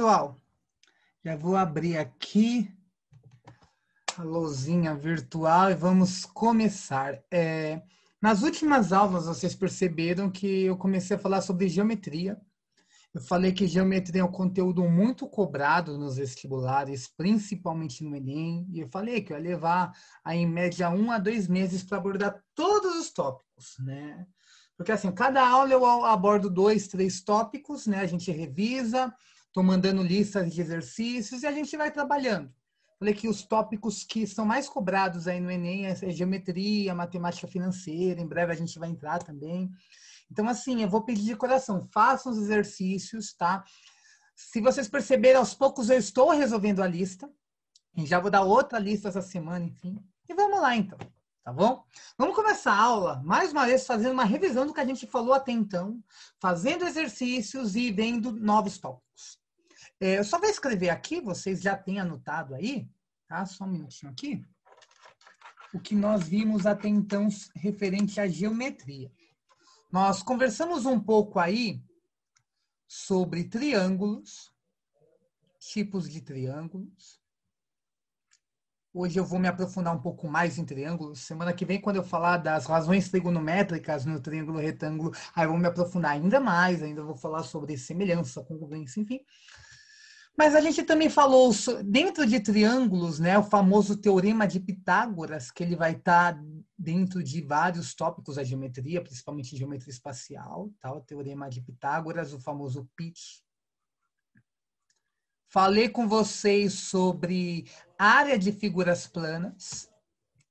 pessoal? Já vou abrir aqui a lousinha virtual e vamos começar. É, nas últimas aulas, vocês perceberam que eu comecei a falar sobre geometria. Eu falei que geometria é um conteúdo muito cobrado nos vestibulares, principalmente no Enem, e eu falei que eu ia levar aí, em média um a dois meses para abordar todos os tópicos, né? Porque assim, cada aula eu abordo dois, três tópicos, né? A gente revisa, estou mandando listas de exercícios e a gente vai trabalhando. Falei que os tópicos que são mais cobrados aí no Enem é, é geometria, matemática financeira, em breve a gente vai entrar também. Então, assim, eu vou pedir de coração, façam os exercícios, tá? Se vocês perceberem, aos poucos eu estou resolvendo a lista. E já vou dar outra lista essa semana, enfim. E vamos lá, então, tá bom? Vamos começar a aula, mais uma vez, fazendo uma revisão do que a gente falou até então, fazendo exercícios e vendo novos tópicos. É, eu só vou escrever aqui, vocês já têm anotado aí, tá? Só um minutinho aqui. O que nós vimos até então referente à geometria. Nós conversamos um pouco aí sobre triângulos, tipos de triângulos. Hoje eu vou me aprofundar um pouco mais em triângulos. Semana que vem, quando eu falar das razões trigonométricas no triângulo retângulo, aí eu vou me aprofundar ainda mais, ainda vou falar sobre semelhança, congruência, enfim. Mas a gente também falou dentro de triângulos, né, o famoso teorema de Pitágoras, que ele vai estar tá dentro de vários tópicos da geometria, principalmente geometria espacial, tá? o teorema de Pitágoras, o famoso PIT. Falei com vocês sobre área de figuras planas.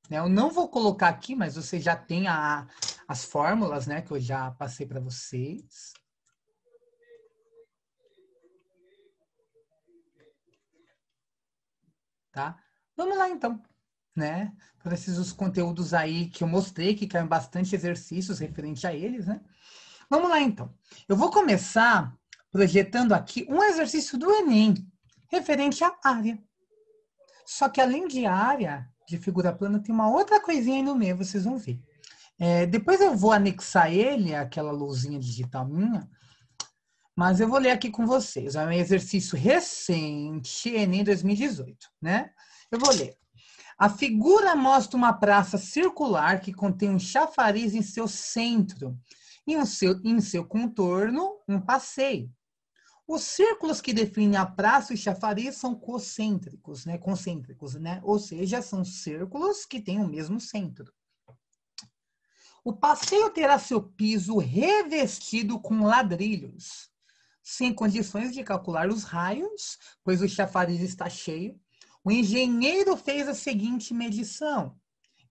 Né? Eu não vou colocar aqui, mas você já tem a, as fórmulas né, que eu já passei para vocês. tá? Vamos lá então, né? para esses conteúdos aí que eu mostrei, que caem bastante exercícios referente a eles, né? Vamos lá então. Eu vou começar projetando aqui um exercício do Enem, referente à área. Só que além de área de figura plana, tem uma outra coisinha aí no meio, vocês vão ver. É, depois eu vou anexar ele, aquela luzinha digital minha, mas eu vou ler aqui com vocês. É um exercício recente, Enem 2018, né? Eu vou ler. A figura mostra uma praça circular que contém um chafariz em seu centro e um seu, em seu contorno um passeio. Os círculos que definem a praça e chafariz são concêntricos, né? Concêntricos, né? Ou seja, são círculos que têm o mesmo centro. O passeio terá seu piso revestido com ladrilhos sem condições de calcular os raios, pois o chafariz está cheio, o engenheiro fez a seguinte medição.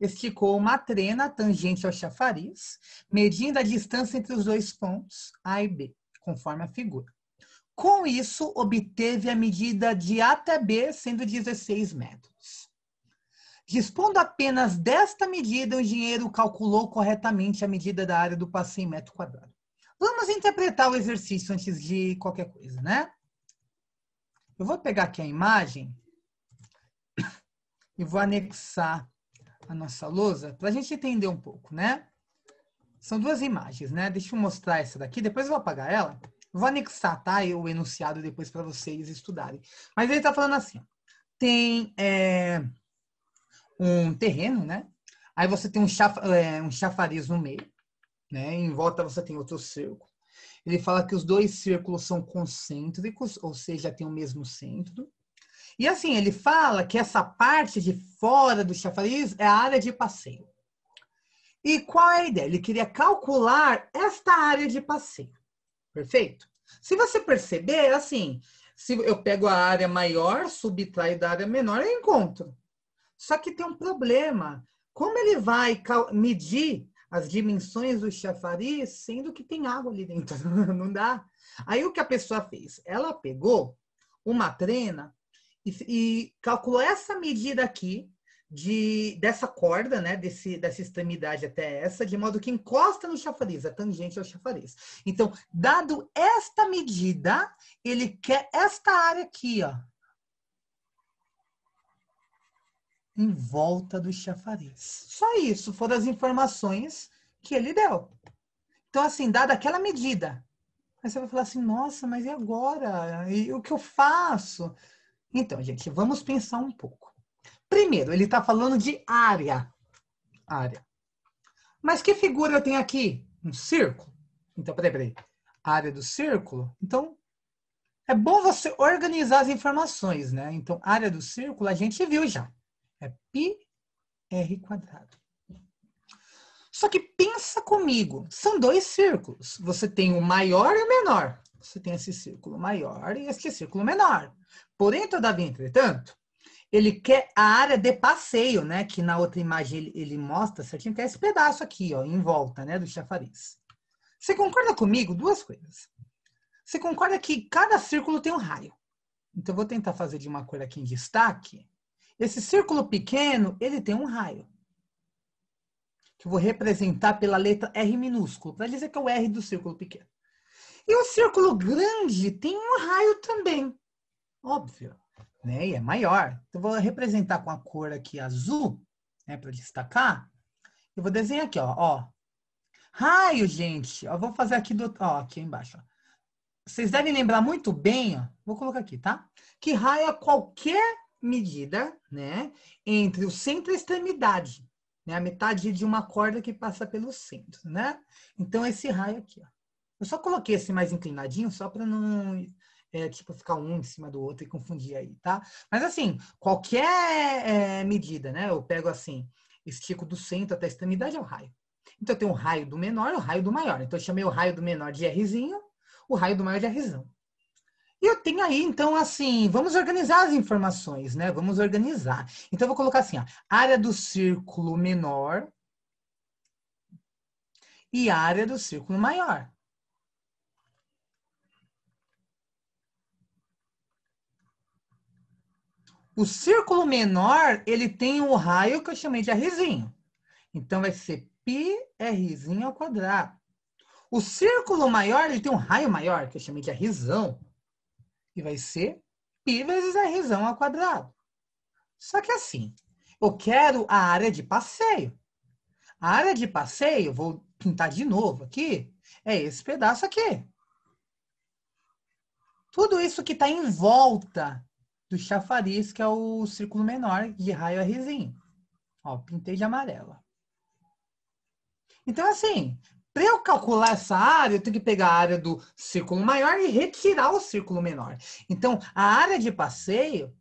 Esticou uma trena tangente ao chafariz, medindo a distância entre os dois pontos, A e B, conforme a figura. Com isso, obteve a medida de A até B, sendo 16 metros. Dispondo apenas desta medida, o engenheiro calculou corretamente a medida da área do passeio em metro quadrado. Vamos interpretar o exercício antes de qualquer coisa, né? Eu vou pegar aqui a imagem e vou anexar a nossa lousa para a gente entender um pouco, né? São duas imagens, né? Deixa eu mostrar essa daqui, depois eu vou apagar ela. Vou anexar, tá? Eu enunciado depois para vocês estudarem. Mas ele está falando assim: tem é, um terreno, né? Aí você tem um, chaf, é, um chafariz no meio né? Em volta você tem outro círculo. Ele fala que os dois círculos são concêntricos, ou seja, tem o mesmo centro. E assim, ele fala que essa parte de fora do chafariz é a área de passeio. E qual é a ideia? Ele queria calcular esta área de passeio. Perfeito? Se você perceber, é assim, se eu pego a área maior, subtraio da área menor, eu encontro. Só que tem um problema. Como ele vai medir as dimensões do chafariz, sendo que tem água ali dentro. Não dá. Aí o que a pessoa fez? Ela pegou uma trena e, e calculou essa medida aqui de dessa corda, né, desse, dessa extremidade até essa, de modo que encosta no chafariz, a tangente ao chafariz. Então, dado esta medida, ele quer esta área aqui, ó, em volta do chafariz. Só isso foram as informações que ele deu. Então, assim, dada aquela medida, aí você vai falar assim, nossa, mas e agora? E o que eu faço? Então, gente, vamos pensar um pouco. Primeiro, ele está falando de área. Área. Mas que figura eu tenho aqui? Um círculo. Então, peraí, peraí. área do círculo. Então, é bom você organizar as informações, né? Então, área do círculo a gente viu já. É πr quadrado. Só que pensa comigo, são dois círculos. Você tem o maior e o menor. Você tem esse círculo maior e esse círculo menor. Porém, todavia, entretanto, ele quer a área de passeio, né? Que na outra imagem ele, ele mostra certinho, que é esse pedaço aqui, ó, em volta, né, do chafariz. Você concorda comigo? Duas coisas. Você concorda que cada círculo tem um raio. Então, eu vou tentar fazer de uma cor aqui em destaque esse círculo pequeno, ele tem um raio. Que eu vou representar pela letra R minúsculo, para dizer que é o R do círculo pequeno. E o círculo grande tem um raio também. Óbvio, né? E é maior. Então, vou representar com a cor aqui azul, né, para destacar. Eu vou desenhar aqui, ó, ó. Raio, gente. Eu vou fazer aqui do, ó, aqui embaixo, ó vocês devem lembrar muito bem, ó, vou colocar aqui, tá? Que raio é qualquer medida né, entre o centro e a extremidade, né, a metade de uma corda que passa pelo centro. Né? Então, esse raio aqui. Ó. Eu só coloquei esse mais inclinadinho só para não é, tipo, ficar um em cima do outro e confundir aí, tá? Mas assim, qualquer é, medida, né? Eu pego assim, estico do centro até a extremidade é o raio. Então eu tenho o raio do menor e o raio do maior. Então eu chamei o raio do menor de Rzinho, o raio do maior de Rzão. E eu tenho aí, então, assim, vamos organizar as informações, né? Vamos organizar. Então, eu vou colocar assim, ó, área do círculo menor e área do círculo maior. O círculo menor, ele tem um raio que eu chamei de Rzinho. Então, vai ser πrzinho é ao quadrado. O círculo maior, ele tem um raio maior, que eu chamei de Rzão. E vai ser π vezes r ao quadrado. Só que assim, eu quero a área de passeio. A área de passeio, vou pintar de novo aqui, é esse pedaço aqui. Tudo isso que está em volta do chafariz, que é o círculo menor de raio Rzinho. Ó, pintei de amarela. Então, assim, para eu calcular essa área, eu tenho que pegar a área do círculo maior e retirar o círculo menor. Então, a área de passeio,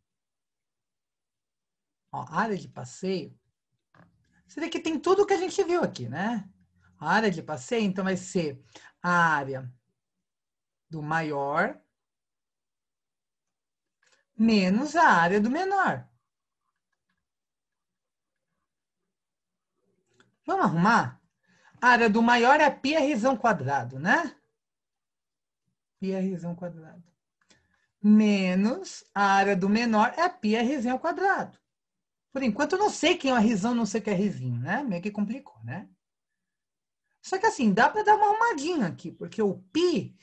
ó, a área de passeio, você vê que tem tudo o que a gente viu aqui, né? A área de passeio, então, vai ser a área do maior menos a área do menor. Vamos arrumar? área do maior é π razão quadrado, né? π razão quadrado. Menos a área do menor é π razão quadrado. Por enquanto eu não sei quem é o rizão, não sei o que é rizinho, né? Meio que complicou, né? Só que assim, dá para dar uma arrumadinha aqui, porque o π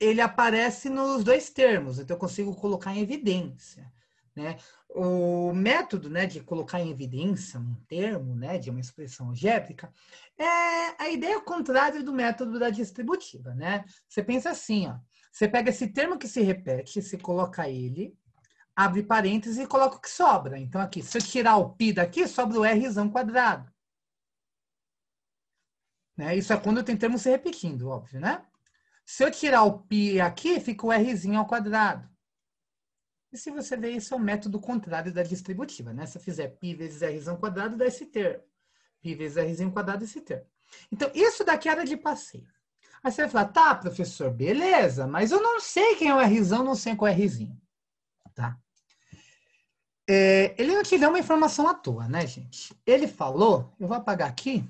ele aparece nos dois termos, então eu consigo colocar em evidência. Né? o método né, de colocar em evidência um termo né, de uma expressão algébrica é a ideia contrária do método da distributiva. Né? Você pensa assim, ó, você pega esse termo que se repete, você coloca ele, abre parênteses e coloca o que sobra. Então, aqui, se eu tirar o π daqui, sobra o r quadrado. Né? Isso é quando tem termo se repetindo, óbvio, né? Se eu tirar o π aqui, fica o rzinho ao quadrado. E se você vê isso, é o método contrário da distributiva, né? Se eu fizer π vezes r ao quadrado, dá esse termo. π vezes r ao quadrado, esse termo. Então, isso daqui era de passeio. Aí você vai falar, tá, professor, beleza, mas eu não sei quem é o r não sei qual é o rzinho. Tá? É, ele não te deu uma informação à toa, né, gente? Ele falou, eu vou apagar aqui,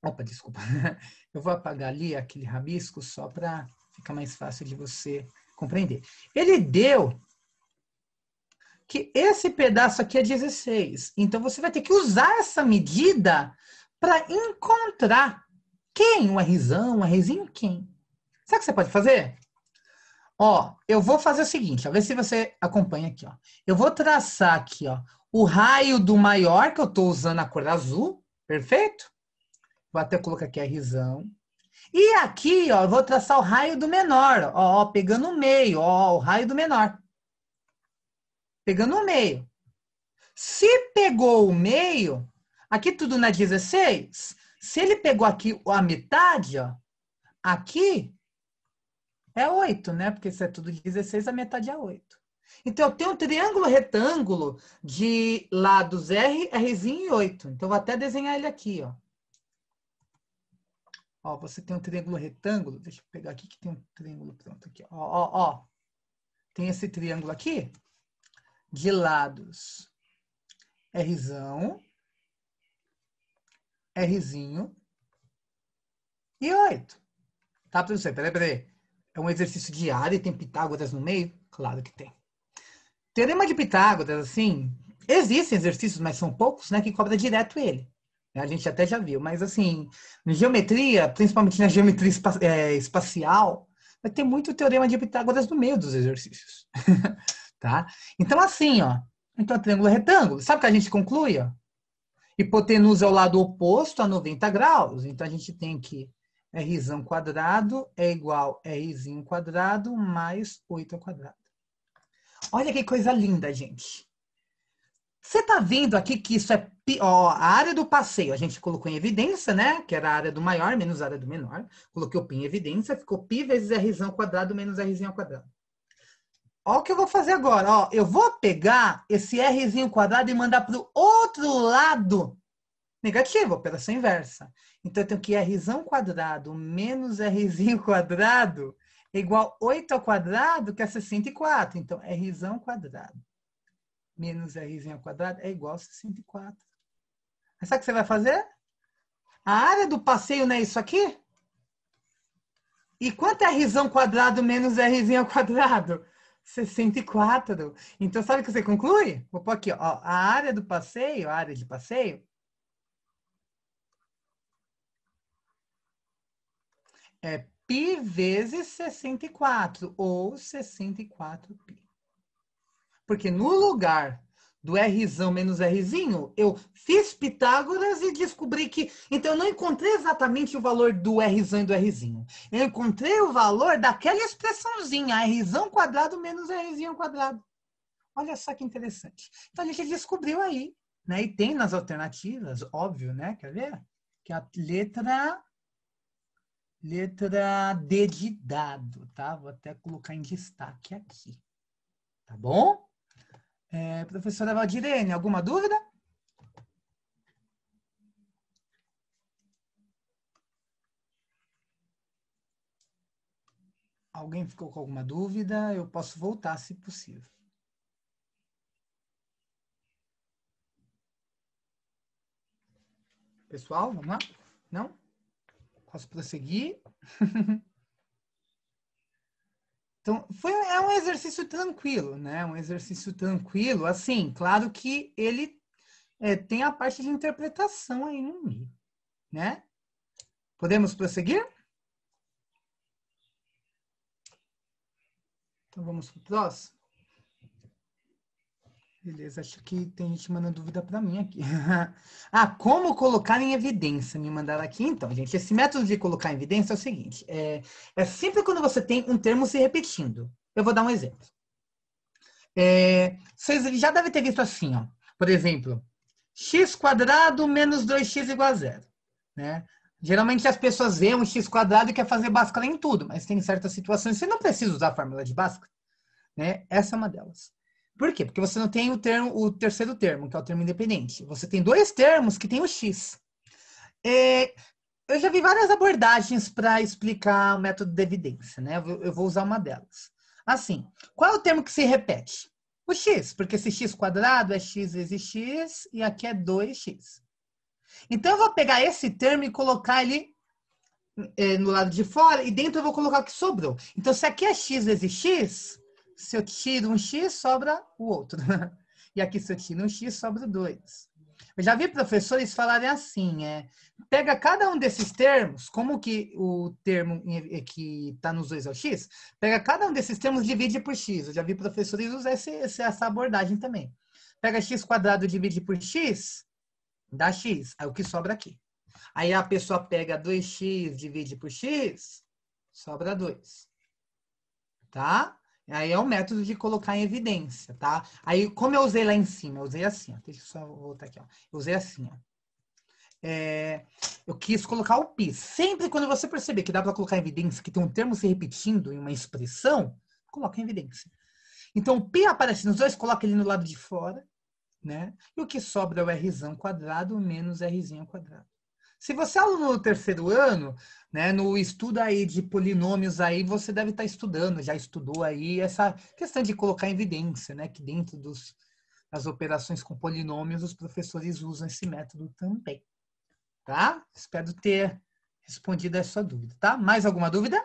opa, desculpa, eu vou apagar ali aquele rabisco só para ficar mais fácil de você compreender. Ele deu que esse pedaço aqui é 16. Então, você vai ter que usar essa medida para encontrar quem, um Rzão, um Rzinho, quem. Sabe o que você pode fazer? Ó, eu vou fazer o seguinte, ó, ver se você acompanha aqui, ó. Eu vou traçar aqui, ó, o raio do maior, que eu estou usando a cor azul, perfeito? Vou até colocar aqui a risão. E aqui, ó, eu vou traçar o raio do menor, ó, ó pegando o meio, ó, o raio do menor pegando o meio. Se pegou o meio, aqui tudo na 16, se ele pegou aqui a metade, ó, aqui é 8, né? Porque isso é tudo 16, a metade é 8. Então, eu tenho um triângulo retângulo de lados R, Rzinho e 8. Então, vou até desenhar ele aqui, ó. Ó, você tem um triângulo retângulo. Deixa eu pegar aqui que tem um triângulo pronto aqui. Ó, ó, ó. Tem esse triângulo aqui de lados. Rzão, Rzinho e oito, Tá, professor? Peraí, peraí. É um exercício diário e tem Pitágoras no meio? Claro que tem. Teorema de Pitágoras, assim, existem exercícios, mas são poucos, né, que cobra direto ele. A gente até já viu, mas assim, na geometria, principalmente na geometria é, espacial, vai ter muito teorema de Pitágoras no meio dos exercícios. tá? Então, assim, ó, então triângulo é retângulo. Sabe o que a gente conclui? Ó? Hipotenusa é o lado oposto a 90 graus. Então, a gente tem que Rzinho quadrado é igual a Rzinho quadrado mais 8 ao quadrado. Olha que coisa linda, gente. Você tá vendo aqui que isso é ó, a área do passeio. A gente colocou em evidência, né? Que era a área do maior menos a área do menor. Coloquei o pi em evidência, ficou π vezes Rzinho quadrado menos Rzinho quadrado. Olha o que eu vou fazer agora. Ó. Eu vou pegar esse Rzinho quadrado e mandar para o outro lado negativo, operação inversa. Então, eu tenho que Rzinho quadrado menos Rzinho quadrado é igual 8 ao quadrado, que é 64. Então, Rzinho quadrado menos Rzinho quadrado é igual a 64. Mas sabe o que você vai fazer? A área do passeio não é isso aqui? E quanto é Rzinho quadrado menos Rzinho quadrado? 64. Então, sabe o que você conclui? Vou pôr aqui, ó, a área do passeio, a área de passeio, é π vezes 64, ou 64π. Porque no lugar do Rzão menos Rzinho, eu fiz Pitágoras e descobri que. Então, eu não encontrei exatamente o valor do Rzão e do Rzinho. Eu encontrei o valor daquela expressãozinha, Rzão quadrado menos Rzinho quadrado. Olha só que interessante. Então, a gente descobriu aí, né? E tem nas alternativas, óbvio, né? Quer ver? Que a letra. Letra D de dado, tá? Vou até colocar em destaque aqui. Tá bom? É, professora Valdirene, alguma dúvida? Alguém ficou com alguma dúvida? Eu posso voltar se possível. Pessoal, vamos lá? Não? Posso prosseguir? Então, foi, é um exercício tranquilo, né? Um exercício tranquilo, assim, claro que ele é, tem a parte de interpretação aí no meio, né? Podemos prosseguir? Então, vamos para o próximo. Beleza, acho que tem gente mandando dúvida para mim aqui. ah, como colocar em evidência? Me mandaram aqui. Então, gente, esse método de colocar em evidência é o seguinte: é, é sempre quando você tem um termo se repetindo. Eu vou dar um exemplo. É, vocês já devem ter visto assim, ó. Por exemplo, x quadrado menos 2x igual a zero. Né? Geralmente as pessoas veem um x quadrado e quer fazer Bhaskara em tudo, mas tem certas situações que você não precisa usar a fórmula de Bhaskara. Né? Essa é uma delas. Por quê? Porque você não tem o termo, o terceiro termo, que é o termo independente. Você tem dois termos que tem o x. É, eu já vi várias abordagens para explicar o método de evidência, né? Eu vou usar uma delas. Assim, qual é o termo que se repete? O x, porque esse x quadrado é x vezes x e aqui é 2x. Então eu vou pegar esse termo e colocar ele é, no lado de fora e dentro eu vou colocar o que sobrou. Então se aqui é x vezes x, se eu tiro um x, sobra o outro. e aqui se eu tiro um x, sobra o 2. Eu já vi professores falarem assim, é, pega cada um desses termos, como que o termo é, que está nos dois é o x, pega cada um desses termos divide por x. Eu já vi professores usar esse, essa abordagem também. Pega x quadrado divide por x, dá x, é o que sobra aqui. Aí a pessoa pega 2x divide por x, sobra 2. Tá? Aí é um método de colocar em evidência, tá? Aí, como eu usei lá em cima, eu usei assim, ó, deixa eu só voltar aqui, ó. Eu usei assim, ó. É, eu quis colocar o PIS. Sempre quando você perceber que dá para colocar em evidência, que tem um termo se repetindo em uma expressão, coloca em evidência. Então, o P aparece nos dois, coloca ele no lado de fora, né? E o que sobra é o Rzinho quadrado menos Rzinho quadrado. Se você é aluno do terceiro ano, né, no estudo aí de polinômios aí, você deve estar tá estudando, já estudou aí essa questão de colocar em evidência, né, que dentro dos, das operações com polinômios, os professores usam esse método também. Tá? Espero ter respondido a sua dúvida, tá? Mais alguma dúvida?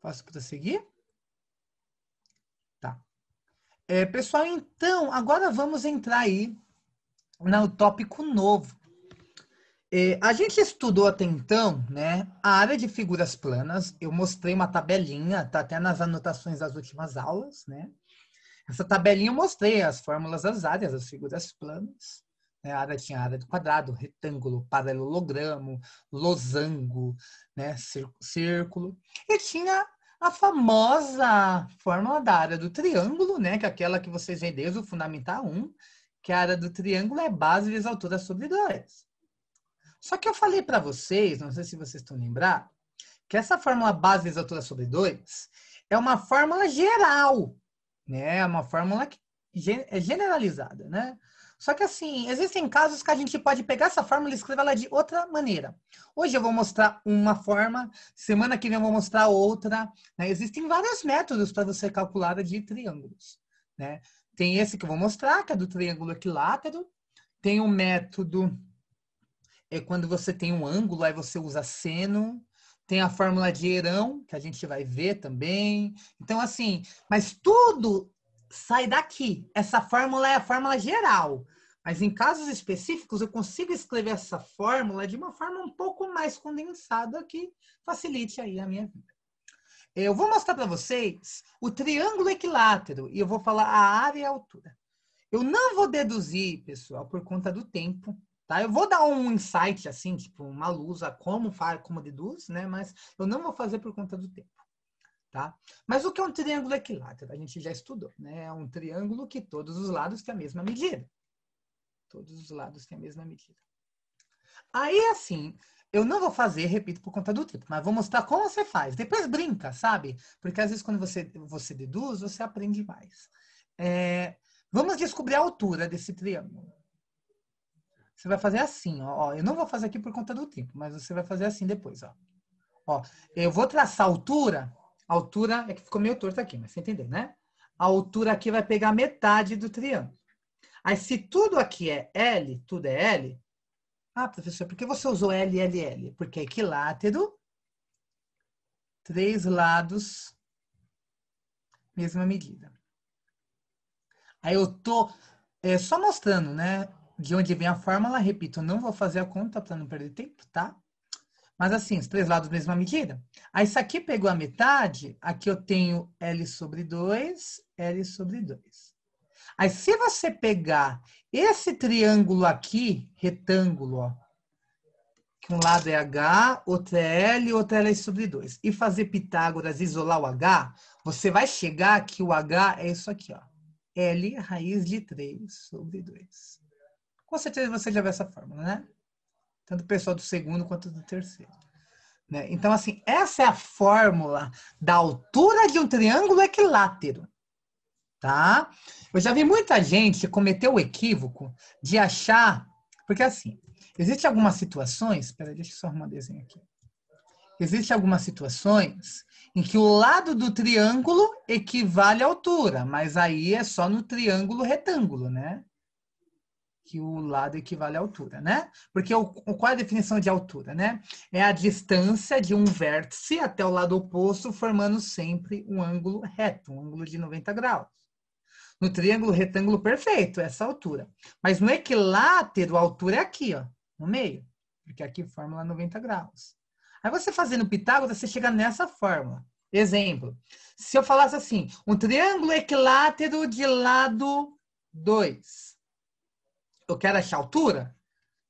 Posso prosseguir? Tá. É, pessoal, então, agora vamos entrar aí no né, tópico novo. É, a gente estudou até então, né, a área de figuras planas. Eu mostrei uma tabelinha, tá até nas anotações das últimas aulas, né? Essa tabelinha eu mostrei as fórmulas das áreas, das figuras planas. Né? A área tinha área do quadrado, retângulo, paralelogramo, losango, né? círculo. E tinha a famosa fórmula da área do triângulo, né? Que é aquela que vocês vêm desde o Fundamental 1, que a área do triângulo é base vezes altura sobre 2. Só que eu falei para vocês, não sei se vocês estão lembrados, que essa fórmula base vezes altura sobre 2 é uma fórmula geral, né? É uma fórmula que é generalizada, né? Só que assim, existem casos que a gente pode pegar essa fórmula e escrever ela de outra maneira. Hoje eu vou mostrar uma forma, semana que vem eu vou mostrar outra. Né? Existem vários métodos para você calcular de triângulos. Né? Tem esse que eu vou mostrar, que é do triângulo equilátero. Tem o um método, é quando você tem um ângulo, aí você usa seno. Tem a fórmula de Herão, que a gente vai ver também. Então, assim, mas tudo sai daqui. Essa fórmula é a fórmula geral. Mas em casos específicos, eu consigo escrever essa fórmula de uma forma um pouco mais condensada que facilite aí a minha vida. Eu vou mostrar para vocês o triângulo equilátero e eu vou falar a área e a altura. Eu não vou deduzir, pessoal, por conta do tempo, tá? Eu vou dar um insight assim, tipo uma luz a como faz, como deduz, né? Mas eu não vou fazer por conta do tempo, tá? Mas o que é um triângulo equilátero? A gente já estudou, né? É um triângulo que todos os lados têm a mesma medida. Todos os lados têm a mesma medida. Aí assim, eu não vou fazer, repito, por conta do tempo, mas vou mostrar como você faz. Depois brinca, sabe? Porque às vezes quando você, você deduz, você aprende mais. É, vamos descobrir a altura desse triângulo. Você vai fazer assim, ó, ó, Eu não vou fazer aqui por conta do tempo, mas você vai fazer assim depois, ó. Ó, eu vou traçar a altura. A altura é que ficou meio torto aqui, mas você entendeu, né? A altura aqui vai pegar metade do triângulo. Aí, se tudo aqui é L, tudo é L, ah, professor, por que você usou LLL? Porque é equilátero, três lados, mesma medida. Aí eu tô é, só mostrando, né, de onde vem a fórmula. Repito, não vou fazer a conta para não perder tempo, tá? Mas assim, os três lados mesma medida. Aí isso aqui pegou a metade, aqui eu tenho L sobre 2, L sobre 2. Aí, se você pegar esse triângulo aqui, retângulo, ó, que um lado é H, outro é L, outro é L sobre 2, e fazer Pitágoras isolar o H, você vai chegar que o H é isso aqui, ó. L raiz de 3 sobre 2. Com certeza você já vê essa fórmula, né? Tanto o pessoal do segundo quanto do terceiro. Né? Então, assim, essa é a fórmula da altura de um triângulo equilátero tá? Eu já vi muita gente cometer o equívoco de achar, porque assim, existem algumas situações, peraí, deixa eu só arrumar um desenho aqui. Existem algumas situações em que o lado do triângulo equivale à altura, mas aí é só no triângulo retângulo, né? Que o lado equivale à altura, né? Porque o, qual é a definição de altura, né? É a distância de um vértice até o lado oposto, formando sempre um ângulo reto, um ângulo de 90 graus no triângulo retângulo perfeito, essa altura. Mas no equilátero, a altura é aqui, ó, no meio. Porque aqui fórmula 90 graus. Aí você fazendo Pitágoras, você chega nessa fórmula. Exemplo, se eu falasse assim, um triângulo equilátero de lado 2. Eu quero achar a altura?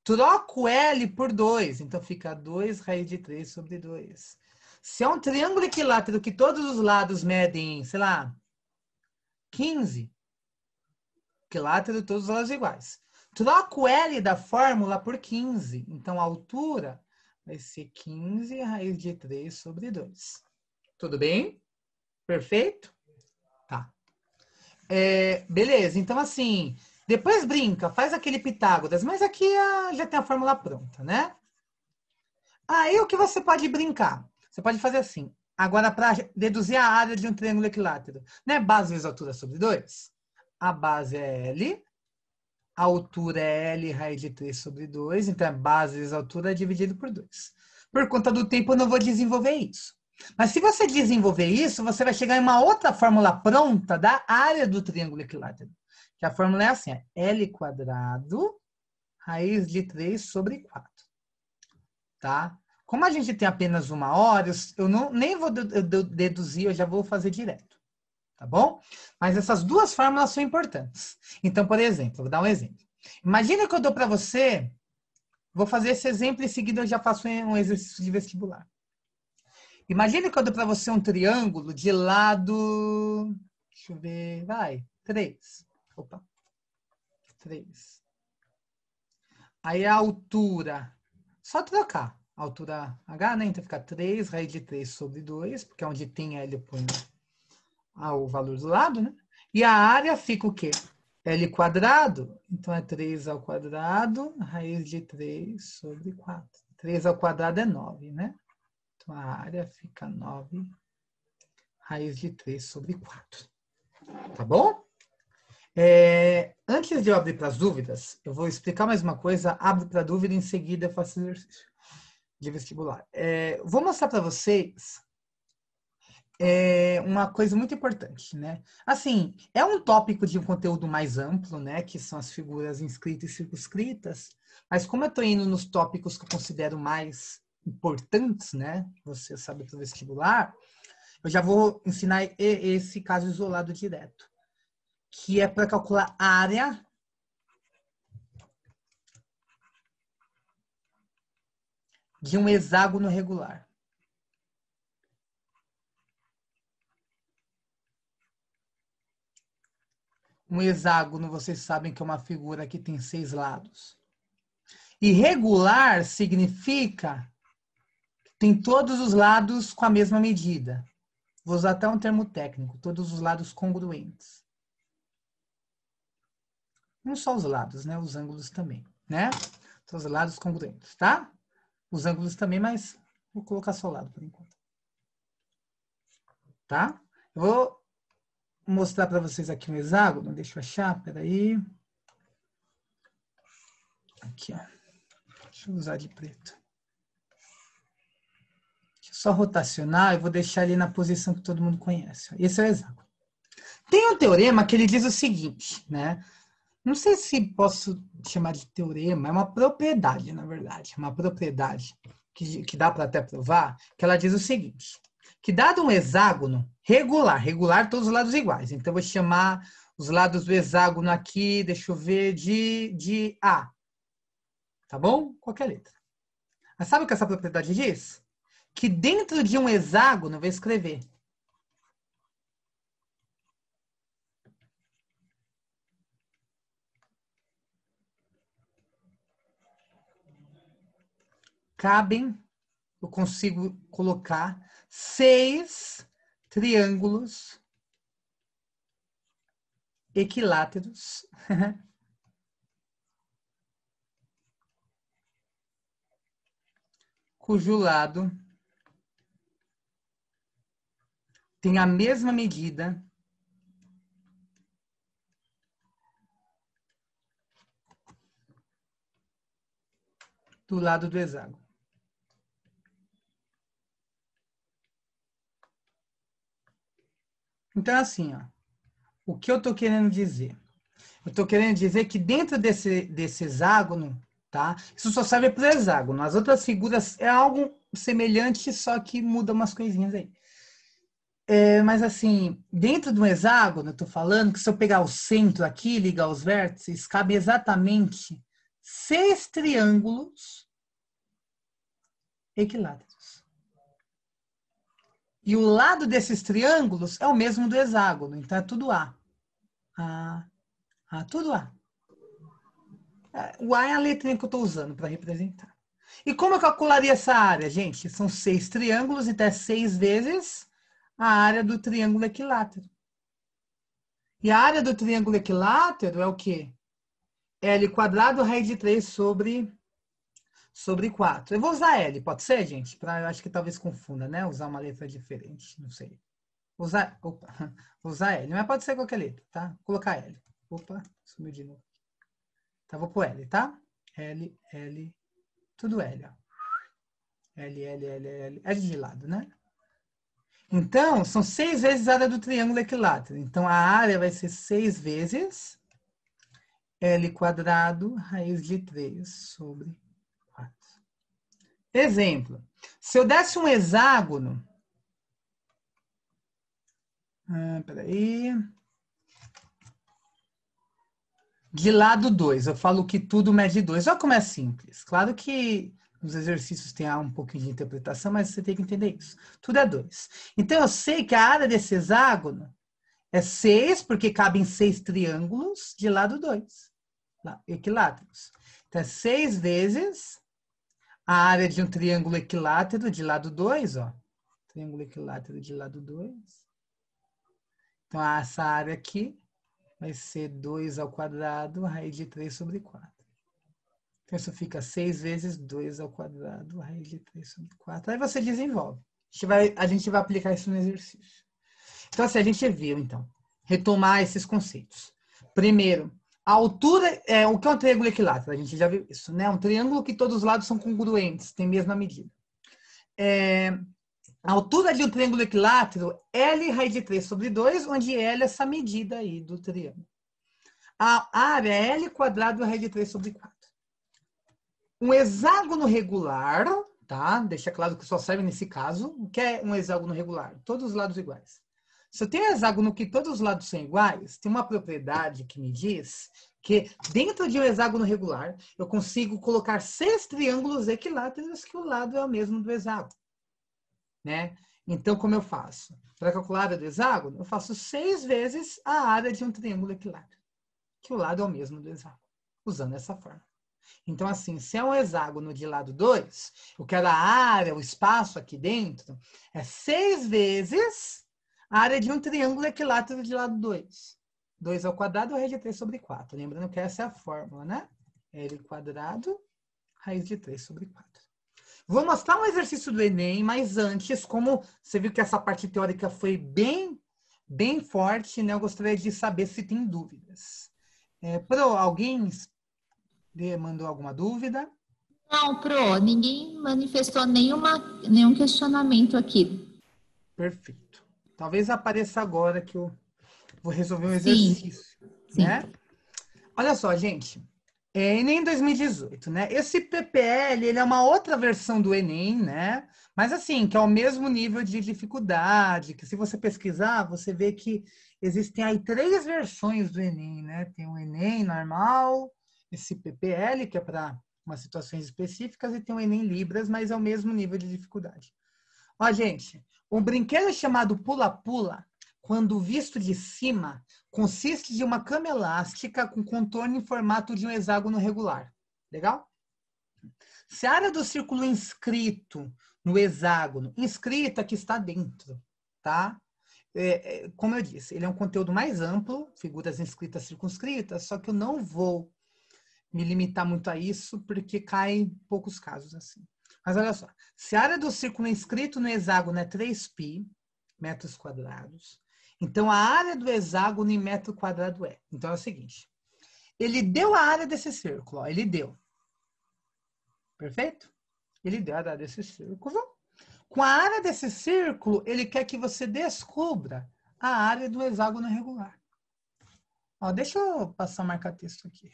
Troco L por 2, então fica 2 raiz de 3 sobre 2. Se é um triângulo equilátero que todos os lados medem, sei lá, 15, todos todas elas iguais. Troca o L da fórmula por 15. Então, a altura vai ser 15 raiz de 3 sobre 2. Tudo bem? Perfeito? Tá. É, beleza, então assim, depois brinca, faz aquele Pitágoras, mas aqui ah, já tem a fórmula pronta, né? Aí o que você pode brincar? Você pode fazer assim. Agora, para deduzir a área de um triângulo equilátero, né? Base vezes altura sobre 2 a base é L, a altura é L raiz de 3 sobre 2, então é base vezes altura dividido por 2. Por conta do tempo, eu não vou desenvolver isso. Mas se você desenvolver isso, você vai chegar em uma outra fórmula pronta da área do triângulo equilátero. Que a fórmula é assim, é L quadrado raiz de 3 sobre 4. Tá? Como a gente tem apenas uma hora, eu não, nem vou deduzir, eu já vou fazer direto tá bom? Mas essas duas fórmulas são importantes. Então, por exemplo, vou dar um exemplo. Imagina que eu dou para você, vou fazer esse exemplo e em seguida eu já faço um exercício de vestibular. Imagina que eu dou para você um triângulo de lado, deixa eu ver, vai, 3. Opa. 3. Aí a altura, só trocar. altura H, né? Então fica 3 raiz de 3 sobre 2, porque é onde tem L eu ponho o valor do lado, né? E a área fica o quê? L quadrado, então é 3 ao quadrado, raiz de 3 sobre 4. 3 ao quadrado é 9, né? Então a área fica 9, raiz de 3 sobre 4. Tá bom? É, antes de eu abrir para as dúvidas, eu vou explicar mais uma coisa, abro para dúvida e em seguida eu faço exercício de vestibular. É, vou mostrar para vocês é uma coisa muito importante, né? Assim, é um tópico de um conteúdo mais amplo, né? Que são as figuras inscritas e circunscritas, mas como eu estou indo nos tópicos que eu considero mais importantes, né? Você sabe do vestibular, eu já vou ensinar esse caso isolado direto, que é para calcular a área de um hexágono regular. Um hexágono, vocês sabem que é uma figura que tem seis lados. Irregular significa que tem todos os lados com a mesma medida. Vou usar até um termo técnico, todos os lados congruentes. Não só os lados, né? Os ângulos também, né? Então, os lados congruentes, tá? Os ângulos também, mas vou colocar só o lado por enquanto. Tá? Eu vou mostrar para vocês aqui um hexágono. Deixa eu achar, peraí. Aqui, ó. Deixa eu usar de preto. Deixa eu só rotacionar, e vou deixar ele na posição que todo mundo conhece. Esse é o hexágono. Tem um teorema que ele diz o seguinte, né? Não sei se posso chamar de teorema, é uma propriedade, na verdade, uma propriedade que, que dá para até provar, que ela diz o seguinte que dado um hexágono regular, regular todos os lados iguais. Então, vou chamar os lados do hexágono aqui, deixa eu ver, de, de A. Tá bom? Qualquer é letra. Mas sabe o que essa propriedade diz? Que dentro de um hexágono, vou escrever. Cabem eu consigo colocar seis triângulos equiláteros cujo lado tem a mesma medida do lado do hexágono. Então, é assim, ó, o que eu estou querendo dizer? Eu estou querendo dizer que dentro desse, desse hexágono, tá? Isso só serve para o hexágono. As outras figuras é algo semelhante, só que muda umas coisinhas aí. É, mas assim, dentro do hexágono, eu tô falando que se eu pegar o centro aqui, ligar os vértices, cabe exatamente seis triângulos equiláteros. E o lado desses triângulos é o mesmo do hexágono, então é tudo A. A, A tudo A. É, o A é a letrinha que eu estou usando para representar. E como eu calcularia essa área, gente? São seis triângulos, então é seis vezes a área do triângulo equilátero. E a área do triângulo equilátero é o quê? L quadrado raiz de 3 sobre sobre 4. Eu vou usar L, pode ser, gente? Pra, eu acho que talvez confunda, né? Usar uma letra diferente, não sei. Vou usar, opa, usar L, mas pode ser qualquer letra, tá? Vou colocar L. Opa, sumiu de novo. Tá, vou pôr L, tá? L, L, tudo L, ó. L, L, L, L, L de lado, né? Então, são seis vezes a área do triângulo equilátero. Então, a área vai ser seis vezes L quadrado raiz de 3 sobre Exemplo, se eu desse um hexágono. Ah, peraí. De lado 2, eu falo que tudo mede 2. Olha como é simples. Claro que nos exercícios tem um pouquinho de interpretação, mas você tem que entender isso. Tudo é 2. Então eu sei que a área desse hexágono é 6, porque cabem 6 triângulos de lado 2, equiláteros. Então é 6 vezes a área de um triângulo equilátero de lado 2, ó. Triângulo equilátero de lado 2. Então, essa área aqui vai ser 2 ao quadrado, raiz de 3 sobre 4. Então, isso fica 6 vezes 2 ao quadrado, raiz de 3 sobre 4. Aí você desenvolve. A gente vai, a gente vai aplicar isso no exercício. Então, assim, a gente viu, então, retomar esses conceitos. Primeiro, a altura é o que é um triângulo equilátero, a gente já viu isso, né? Um triângulo que todos os lados são congruentes, tem mesma medida. É, a altura de um triângulo equilátero, L raiz de 3 sobre 2, onde L é essa medida aí do triângulo. A área é L quadrado raiz de 3 sobre 4. Um hexágono regular, tá? Deixa claro que só serve nesse caso. O que é um hexágono regular? Todos os lados iguais. Se eu tenho hexágono que todos os lados são iguais, tem uma propriedade que me diz que dentro de um hexágono regular, eu consigo colocar seis triângulos equiláteros que o lado é o mesmo do hexágono. Né? Então, como eu faço? Para calcular a área do hexágono, eu faço seis vezes a área de um triângulo equilátero, que o lado é o mesmo do hexágono, usando essa forma. Então, assim, se é um hexágono de lado 2, eu quero a área, o espaço aqui dentro, é seis vezes a área de um triângulo é equilátero de lado 2. 2 ao quadrado, raiz de 3 sobre 4. Lembrando que essa é a fórmula, né? L quadrado, raiz de 3 sobre 4. Vou mostrar um exercício do Enem, mas antes, como você viu que essa parte teórica foi bem, bem forte, né? Eu gostaria de saber se tem dúvidas. É, pro, alguém mandou alguma dúvida? Não, Pro, ninguém manifestou nenhuma, nenhum questionamento aqui. Perfeito. Talvez apareça agora que eu vou resolver um exercício, Sim. né? Olha só, gente. É Enem 2018, né? Esse PPL, ele é uma outra versão do Enem, né? Mas assim, que é o mesmo nível de dificuldade, que se você pesquisar, você vê que existem aí três versões do Enem, né? Tem o Enem normal, esse PPL, que é para umas situações específicas, e tem o Enem Libras, mas é o mesmo nível de dificuldade. Ó, gente, um brinquedo chamado pula-pula, quando visto de cima, consiste de uma cama elástica com contorno em formato de um hexágono regular. Legal? Se a área do círculo inscrito no hexágono, inscrita que está dentro, tá? É, é, como eu disse, ele é um conteúdo mais amplo, figuras inscritas circunscritas, só que eu não vou me limitar muito a isso, porque cai em poucos casos assim. Mas olha só, se a área do círculo é inscrito no hexágono é 3π metros quadrados, então a área do hexágono em metro quadrado é. Então é o seguinte, ele deu a área desse círculo, ó, ele deu. Perfeito? Ele deu a área desse círculo. Com a área desse círculo, ele quer que você descubra a área do hexágono regular. Ó, deixa eu passar o marca-texto aqui.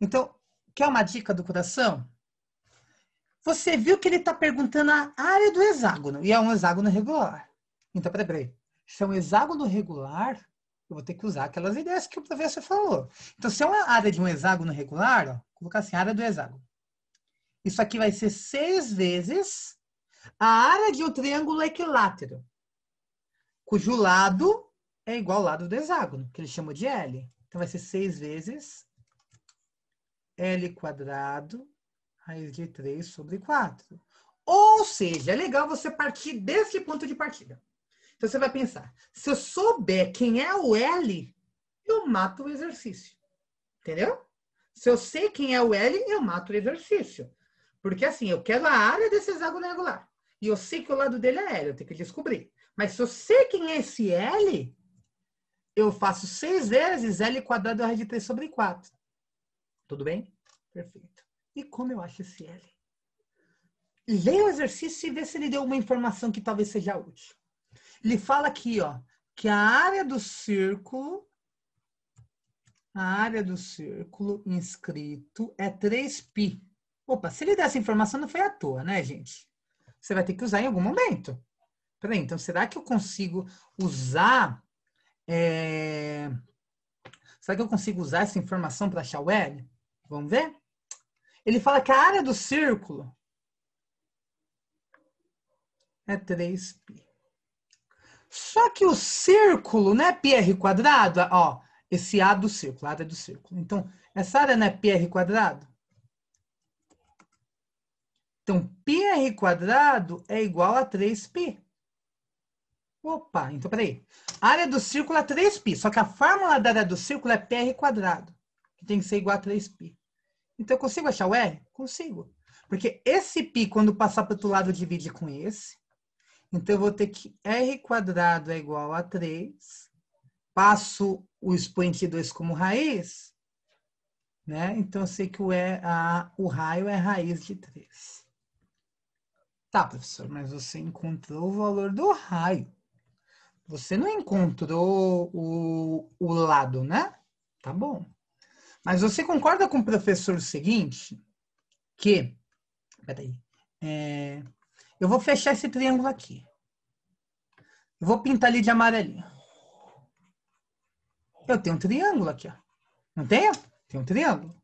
Então, quer uma dica do coração? Você viu que ele está perguntando a área do hexágono, e é um hexágono regular. Então, peraí, peraí. Se é um hexágono regular, eu vou ter que usar aquelas ideias que o professor falou. Então, se é uma área de um hexágono regular, ó, vou colocar assim, área do hexágono. Isso aqui vai ser 6 vezes a área de um triângulo equilátero, cujo lado é igual ao lado do hexágono, que ele chama de L. Então, vai ser 6 vezes L quadrado raiz de 3 sobre 4. Ou seja, é legal você partir desse ponto de partida. Então você vai pensar, se eu souber quem é o L, eu mato o exercício. Entendeu? Se eu sei quem é o L, eu mato o exercício. Porque assim, eu quero a área desse hexágono regular. E eu sei que o lado dele é L, eu tenho que descobrir. Mas se eu sei quem é esse L, eu faço 6 vezes L quadrado raiz de 3 sobre 4. Tudo bem? Perfeito. E como eu acho esse L? Leia o exercício e vê se ele deu uma informação que talvez seja útil. Ele fala aqui, ó, que a área do círculo, a área do círculo inscrito é 3π. Opa, se ele der essa informação não foi à toa, né, gente? Você vai ter que usar em algum momento. Peraí, então será que eu consigo usar... É... Será que eu consigo usar essa informação para achar o L? Vamos ver? Ele fala que a área do círculo é 3π. Só que o círculo não é πr quadrado, ó, esse A do círculo, a área do círculo. Então, essa área não é πr quadrado? Então, πr quadrado é igual a 3π. Opa, então peraí. A área do círculo é 3π, só que a fórmula da área do círculo é πr quadrado, que tem que ser igual a 3π. Então, eu consigo achar o R? Consigo. Porque esse π, quando passar para o outro lado, divide com esse. Então, eu vou ter que R quadrado é igual a 3. Passo o expoente 2 como raiz. Né? Então, eu sei que o, e, a, o raio é raiz de 3. Tá, professor, mas você encontrou o valor do raio. Você não encontrou o, o lado, né? Tá bom. Mas você concorda com o professor seguinte? Que. Peraí. É, eu vou fechar esse triângulo aqui. Eu vou pintar ele de amarelinho. Eu tenho um triângulo aqui, ó. Não tenho? Tem um triângulo.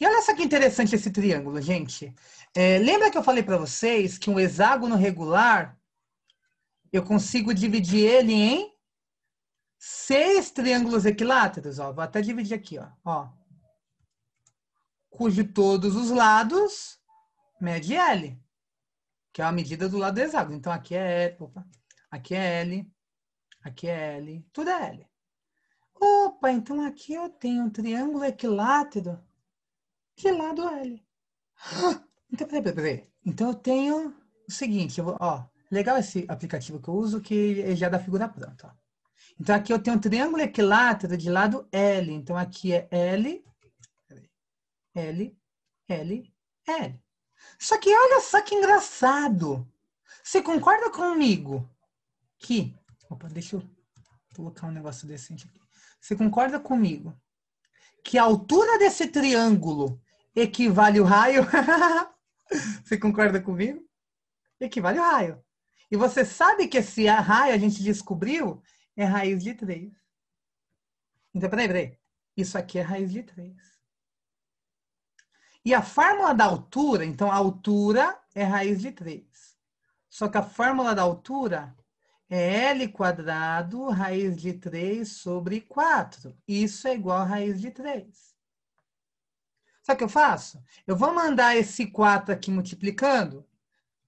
E olha só que interessante esse triângulo, gente. É, lembra que eu falei para vocês que um hexágono regular eu consigo dividir ele em seis triângulos equiláteros, ó. Vou até dividir aqui, ó. ó cujo todos os lados mede L, que é a medida do lado hexágono. Então aqui é L, opa, aqui é L, aqui é L, tudo é L. Opa, então aqui eu tenho um triângulo equilátero de lado é L. Ah, então, peraí, peraí, peraí. Então eu tenho o seguinte, vou, ó, legal esse aplicativo que eu uso que ele já é dá figura pronta. Ó. Então aqui eu tenho um triângulo equilátero de lado L. Então aqui é L, L, L, L. Só que olha só que engraçado. Você concorda comigo que. Opa, deixa eu colocar um negócio decente aqui. Você concorda comigo que a altura desse triângulo equivale o raio? você concorda comigo? Equivale o raio. E você sabe que esse raio a gente descobriu é raiz de 3. Então, peraí, peraí. Isso aqui é raiz de 3. E a fórmula da altura, então a altura é raiz de 3. Só que a fórmula da altura é L quadrado raiz de 3 sobre 4. Isso é igual a raiz de 3. Sabe o que eu faço? Eu vou mandar esse 4 aqui multiplicando.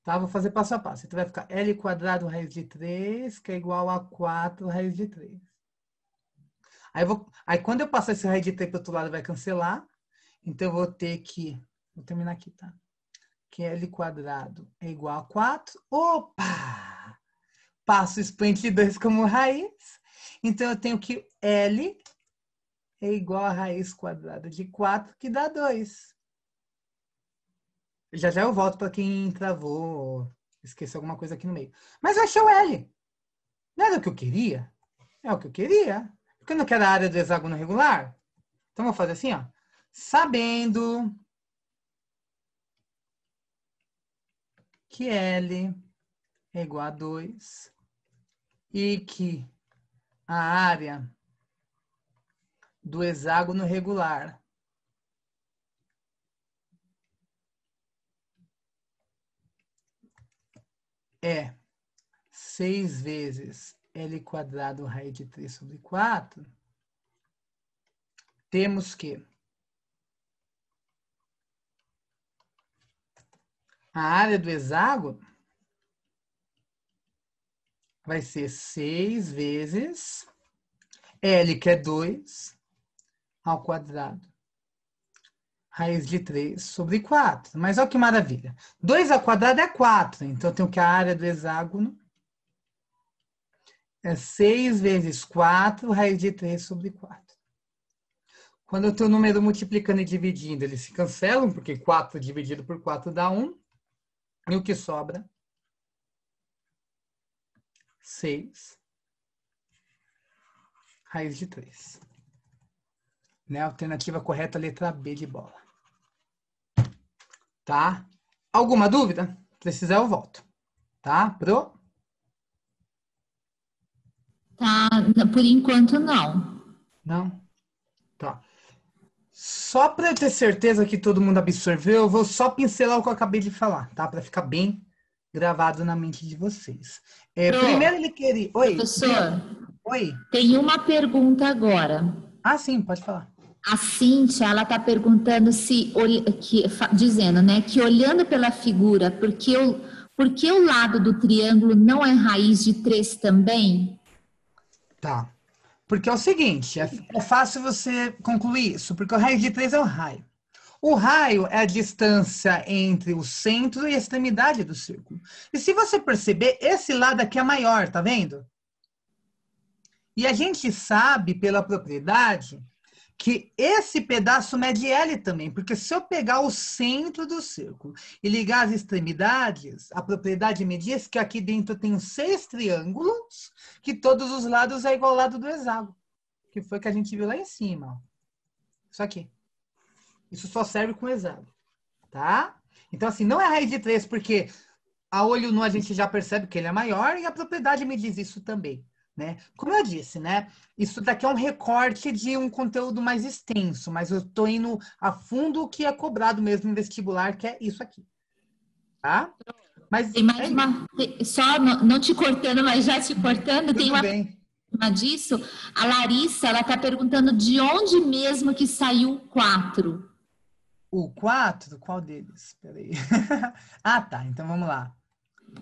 Tá? Vou fazer passo a passo. Então vai ficar L quadrado raiz de 3, que é igual a 4 raiz de 3. Aí, vou, aí quando eu passar esse raiz de 3 para o outro lado, vai cancelar. Então, eu vou ter que. Vou terminar aqui, tá? Que L quadrado é igual a 4. Opa! Passo expoente de 2 como raiz. Então, eu tenho que L é igual a raiz quadrada de 4, que dá 2. Já já eu volto para quem travou, esqueceu alguma coisa aqui no meio. Mas eu achei o L. Não era o que eu queria? É o que eu queria. Porque eu não quero a área do hexágono regular. Então, eu vou fazer assim, ó sabendo que L é igual a 2 e que a área do hexágono regular é 6 vezes L quadrado raiz de 3 sobre 4, temos que a área do hexágono vai ser 6 vezes L, que é 2, ao quadrado. Raiz de 3 sobre 4. Mas olha que maravilha. 2 ao quadrado é 4. Então, eu tenho que a área do hexágono é 6 vezes 4, raiz de 3 sobre 4. Quando eu tenho o número multiplicando e dividindo, eles se cancelam, porque 4 dividido por 4 dá 1. E o que sobra? 6 raiz de 3. Né? Alternativa correta, letra B de bola. Tá? Alguma dúvida? Precisar, eu volto. Tá? Pro? Tá, por enquanto não. Não? Só para eu ter certeza que todo mundo absorveu, eu vou só pincelar o que eu acabei de falar, tá? Para ficar bem gravado na mente de vocês. É, Pro, primeiro ele queria. Oi. Professor. Oi. Tem uma pergunta agora. Ah, sim, pode falar. A Cintia, ela está perguntando se, que, dizendo, né, que olhando pela figura, porque o, porque o lado do triângulo não é raiz de 3 também? Tá. Porque é o seguinte, é, é fácil você concluir isso, porque o raio de 3 é o raio. O raio é a distância entre o centro e a extremidade do círculo. E se você perceber, esse lado aqui é maior, tá vendo? E a gente sabe pela propriedade que esse pedaço mede L também, porque se eu pegar o centro do círculo e ligar as extremidades, a propriedade me diz que aqui dentro tem seis triângulos, que todos os lados é igual ao lado do hexágono, que foi que a gente viu lá em cima. Isso aqui. Isso só serve com hexágono, tá? Então, assim, não é raiz de 3, porque a olho nu a gente já percebe que ele é maior e a propriedade me diz isso também. Né? Como eu disse, né? Isso daqui é um recorte de um conteúdo mais extenso, mas eu estou indo a fundo o que é cobrado mesmo no vestibular, que é isso aqui. Tá? Mas tem mais é uma, só não, te cortando, mas já te cortando, Tudo tem uma bem. Uma disso. A Larissa, ela tá perguntando de onde mesmo que saiu o 4. O 4? Qual deles? Peraí. ah, tá. Então vamos lá.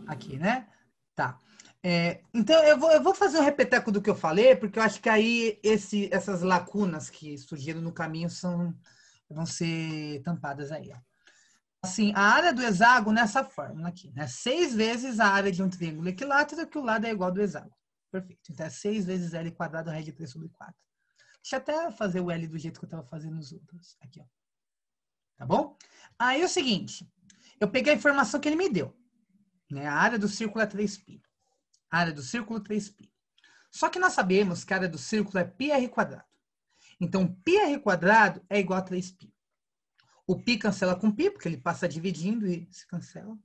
Aqui, né? Tá. É, então, eu vou, eu vou, fazer um repeteco do que eu falei, porque eu acho que aí esse, essas lacunas que surgiram no caminho são, vão ser tampadas aí. Ó. Assim, a área do hexágono nessa é fórmula aqui, né? Seis vezes a área de um triângulo equilátero, que o lado é igual ao do hexágono. Perfeito. Então, é 6 vezes L quadrado, raiz de 3 sobre 4. Deixa eu até fazer o L do jeito que eu estava fazendo nos outros. Aqui, ó. Tá bom? Aí é o seguinte, eu peguei a informação que ele me deu. Né? A área do círculo é 3π a área do círculo 3π. Só que nós sabemos que a área do círculo é quadrado. Então, quadrado é igual a 3π. O π cancela com π, porque ele passa dividindo e se cancela.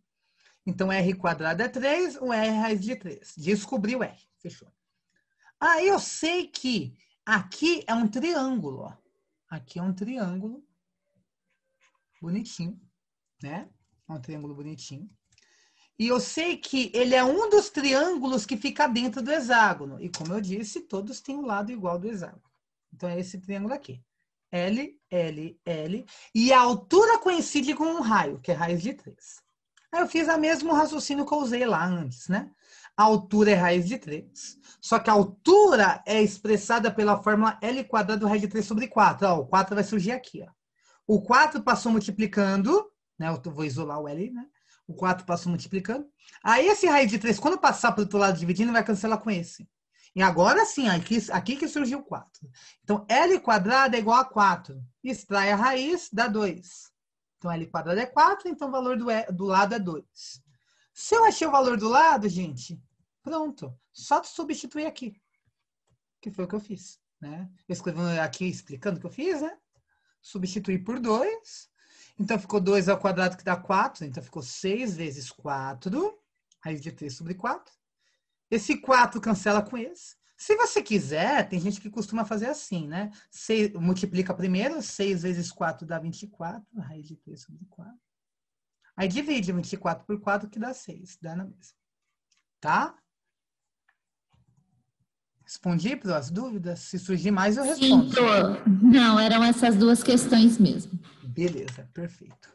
Então, r quadrado é 3, o r é raiz de 3. Descobri o r. Fechou. Ah, eu sei que aqui é um triângulo. Ó. Aqui é um triângulo bonitinho, né? É um triângulo bonitinho. E eu sei que ele é um dos triângulos que fica dentro do hexágono. E como eu disse, todos têm um lado igual do hexágono. Então é esse triângulo aqui. L, L, L. E a altura coincide com um raio, que é raiz de 3. Aí eu fiz o mesmo raciocínio que eu usei lá antes, né? A altura é raiz de 3. Só que a altura é expressada pela fórmula L quadrado raiz de 3 sobre 4. Ó, o 4 vai surgir aqui, ó. O 4 passou multiplicando, né? Eu vou isolar o L, né? o 4 passou multiplicando. Aí esse raio de 3, quando passar para o outro lado dividindo, vai cancelar com esse. E agora sim, aqui, aqui que surgiu o 4. Então, L quadrado é igual a 4. Extrai a raiz, dá 2. Então, L quadrado é 4, então o valor do, e, do lado é 2. Se eu achei o valor do lado, gente, pronto. Só substituir aqui. Que foi o que eu fiz. Né? Eu escrevendo aqui explicando o que eu fiz, né? Substituir por 2 então, ficou 2 ao quadrado, que dá 4. Então, ficou 6 vezes 4, raiz de 3 sobre 4. Esse 4 cancela com esse. Se você quiser, tem gente que costuma fazer assim, né? 6, multiplica primeiro, 6 vezes 4 dá 24, raiz de 3 sobre 4. Aí divide 24 por 4, que dá 6, dá na mesma. Tá? Tá? Respondi para as dúvidas? Se surgir mais, eu respondo. Sim, então, tô. Não, eram essas duas questões mesmo. Beleza, perfeito.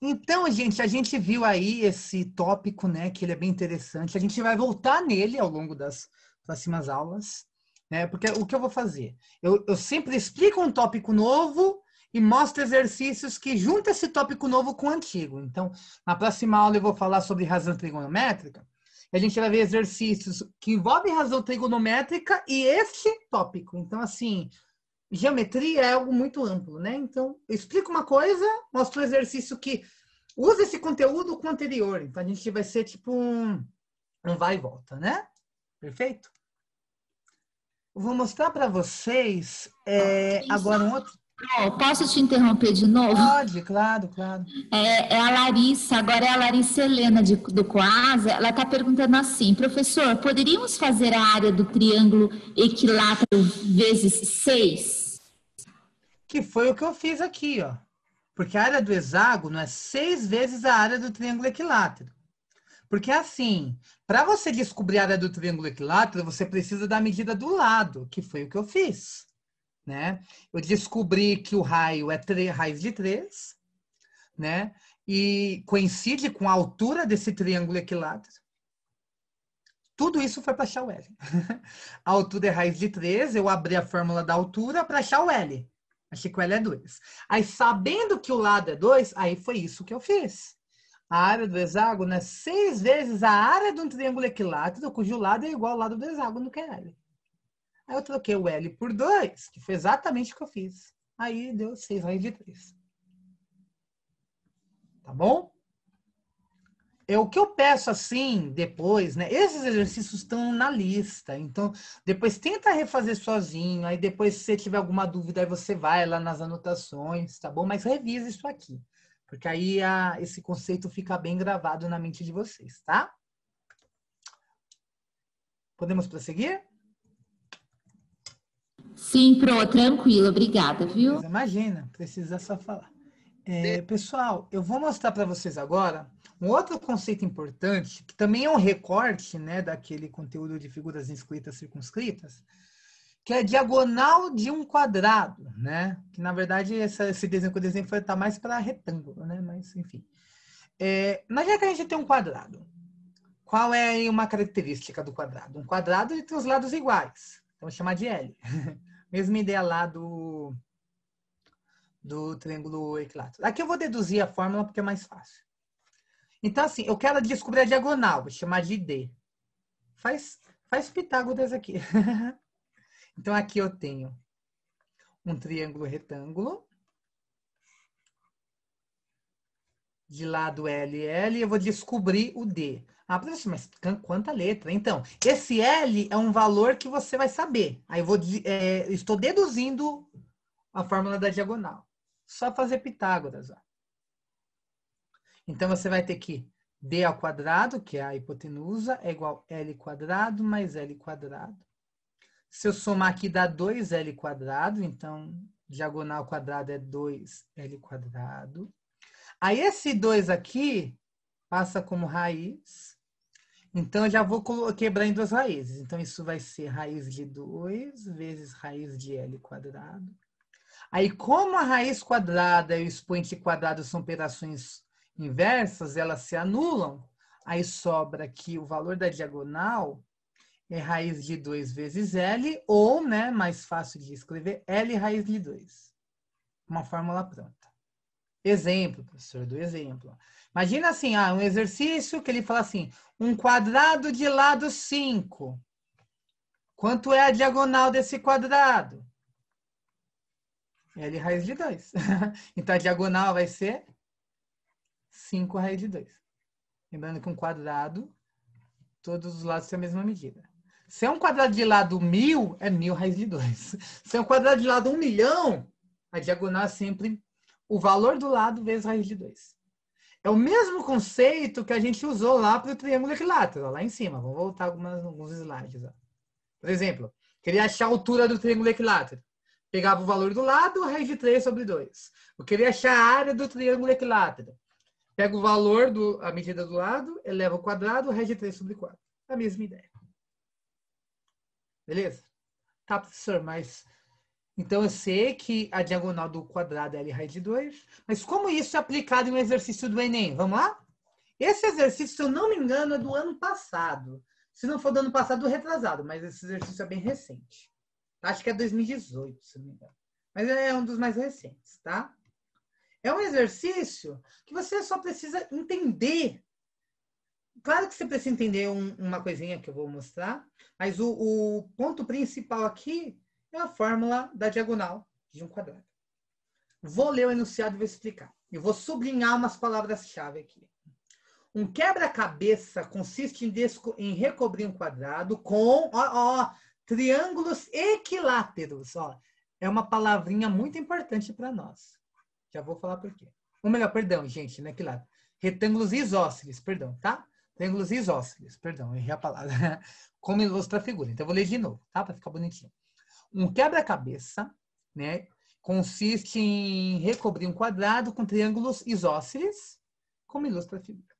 Então, gente, a gente viu aí esse tópico, né, que ele é bem interessante. A gente vai voltar nele ao longo das próximas aulas, né? Porque o que eu vou fazer? Eu, eu sempre explico um tópico novo e mostro exercícios que juntam esse tópico novo com o antigo. Então, na próxima aula eu vou falar sobre razão trigonométrica a gente vai ver exercícios que envolvem razão trigonométrica e esse tópico. Então, assim, geometria é algo muito amplo, né? Então, explica uma coisa, mostra um exercício que usa esse conteúdo com o anterior. Então, a gente vai ser tipo um, um vai e volta, né? Perfeito? Vou mostrar para vocês é, agora um outro posso te interromper de novo? Pode, claro, claro. É, é a Larissa, agora é a Larissa Helena de, do Coasa, ela está perguntando assim, professor, poderíamos fazer a área do triângulo equilátero vezes 6? Que foi o que eu fiz aqui, ó. Porque a área do hexágono é seis vezes a área do triângulo equilátero. Porque assim, para você descobrir a área do triângulo equilátero, você precisa da medida do lado, que foi o que eu fiz né? Eu descobri que o raio é raiz de 3, né? E coincide com a altura desse triângulo equilátero. Tudo isso foi para achar o L. a altura é raiz de 3, eu abri a fórmula da altura para achar o L. Achei que o L é 2. Aí, sabendo que o lado é 2, aí foi isso que eu fiz. A área do hexágono é 6 vezes a área de um triângulo equilátero, cujo lado é igual ao lado do hexágono, que é L. Aí eu troquei o L por 2, que foi exatamente o que eu fiz. Aí deu 6 raiz de 3. Tá bom? É o que eu peço assim depois, né? Esses exercícios estão na lista. Então, depois tenta refazer sozinho. Aí depois, se você tiver alguma dúvida, aí você vai lá nas anotações, tá bom? Mas revisa isso aqui. Porque aí a, esse conceito fica bem gravado na mente de vocês, tá? Podemos prosseguir? Sim, Pro, tranquilo, obrigada, viu? Imagina, precisa só falar. É, é. pessoal, eu vou mostrar para vocês agora um outro conceito importante, que também é um recorte né, daquele conteúdo de figuras inscritas circunscritas, que é a diagonal de um quadrado, né? Que na verdade essa, esse desenho que eu desenho foi tá mais para retângulo, né? Mas enfim. É, verdade que a gente tem um quadrado. Qual é uma característica do quadrado? Um quadrado tem os lados iguais. Vamos chamar de L. Mesma ideia lá do, do triângulo equilátero. Aqui eu vou deduzir a fórmula porque é mais fácil. Então, assim, eu quero descobrir a diagonal, vou chamar de D. Faz, faz Pitágoras aqui. então, aqui eu tenho um triângulo retângulo. De lado L, L, eu vou descobrir o D. Ah, professor, mas quanta letra? Então, esse L é um valor que você vai saber. Aí eu vou, é, estou deduzindo a fórmula da diagonal. Só fazer Pitágoras. Ó. Então, você vai ter que D ao quadrado, que é a hipotenusa, é igual L quadrado mais L quadrado. Se eu somar aqui dá 2L quadrado, então diagonal quadrado é 2L quadrado. Aí esse 2 aqui passa como raiz. Então, eu já vou quebrar em duas raízes. Então, isso vai ser raiz de 2 vezes raiz de L quadrado. Aí, como a raiz quadrada e o expoente quadrado são operações inversas, elas se anulam. Aí sobra que o valor da diagonal é raiz de 2 vezes L, ou, né, mais fácil de escrever, L raiz de 2. Uma fórmula pronta. Exemplo, professor, do exemplo. Imagina assim, ah, um exercício que ele fala assim, um quadrado de lado 5. Quanto é a diagonal desse quadrado? L é raiz de 2. então, a diagonal vai ser 5 raiz de 2. Lembrando que um quadrado, todos os lados têm a mesma medida. Se é um quadrado de lado 1000, é 1000 raiz de 2. Se é um quadrado de lado 1 milhão, a diagonal é sempre o valor do lado vezes raiz de 2. É o mesmo conceito que a gente usou lá para o triângulo equilátero, ó, lá em cima. Vamos voltar algumas, alguns slides. Ó. Por exemplo, queria achar a altura do triângulo equilátero. Pegava o valor do lado, raiz de 3 sobre 2. Eu queria achar a área do triângulo equilátero. Pega o valor, do, a medida do lado, eleva ao quadrado, raiz de 3 sobre 4. A mesma ideia. Beleza? Tá, professor, mas então, eu sei que a diagonal do quadrado é raiz de 2, mas como isso é aplicado em um exercício do Enem? Vamos lá? Esse exercício, se eu não me engano, é do ano passado. Se não for do ano passado, retrasado, mas esse exercício é bem recente. Acho que é 2018, se não me engano. Mas é, é um dos mais recentes, tá? É um exercício que você só precisa entender. Claro que você precisa entender um, uma coisinha que eu vou mostrar, mas o, o ponto principal aqui é a fórmula da diagonal de um quadrado. Vou ler o enunciado e vou explicar. Eu vou sublinhar umas palavras-chave aqui. Um quebra-cabeça consiste em, em, recobrir um quadrado com ó, ó, triângulos equiláteros. Ó. É uma palavrinha muito importante para nós. Já vou falar por quê. Ou melhor, perdão, gente, não é equilátero. Retângulos isósceles, perdão, tá? Retângulos isósceles, perdão, errei a palavra. Como ilustra a figura. Então, eu vou ler de novo, tá? Para ficar bonitinho. Um quebra-cabeça, né? Consiste em recobrir um quadrado com triângulos isósceles, como ilustra a figura.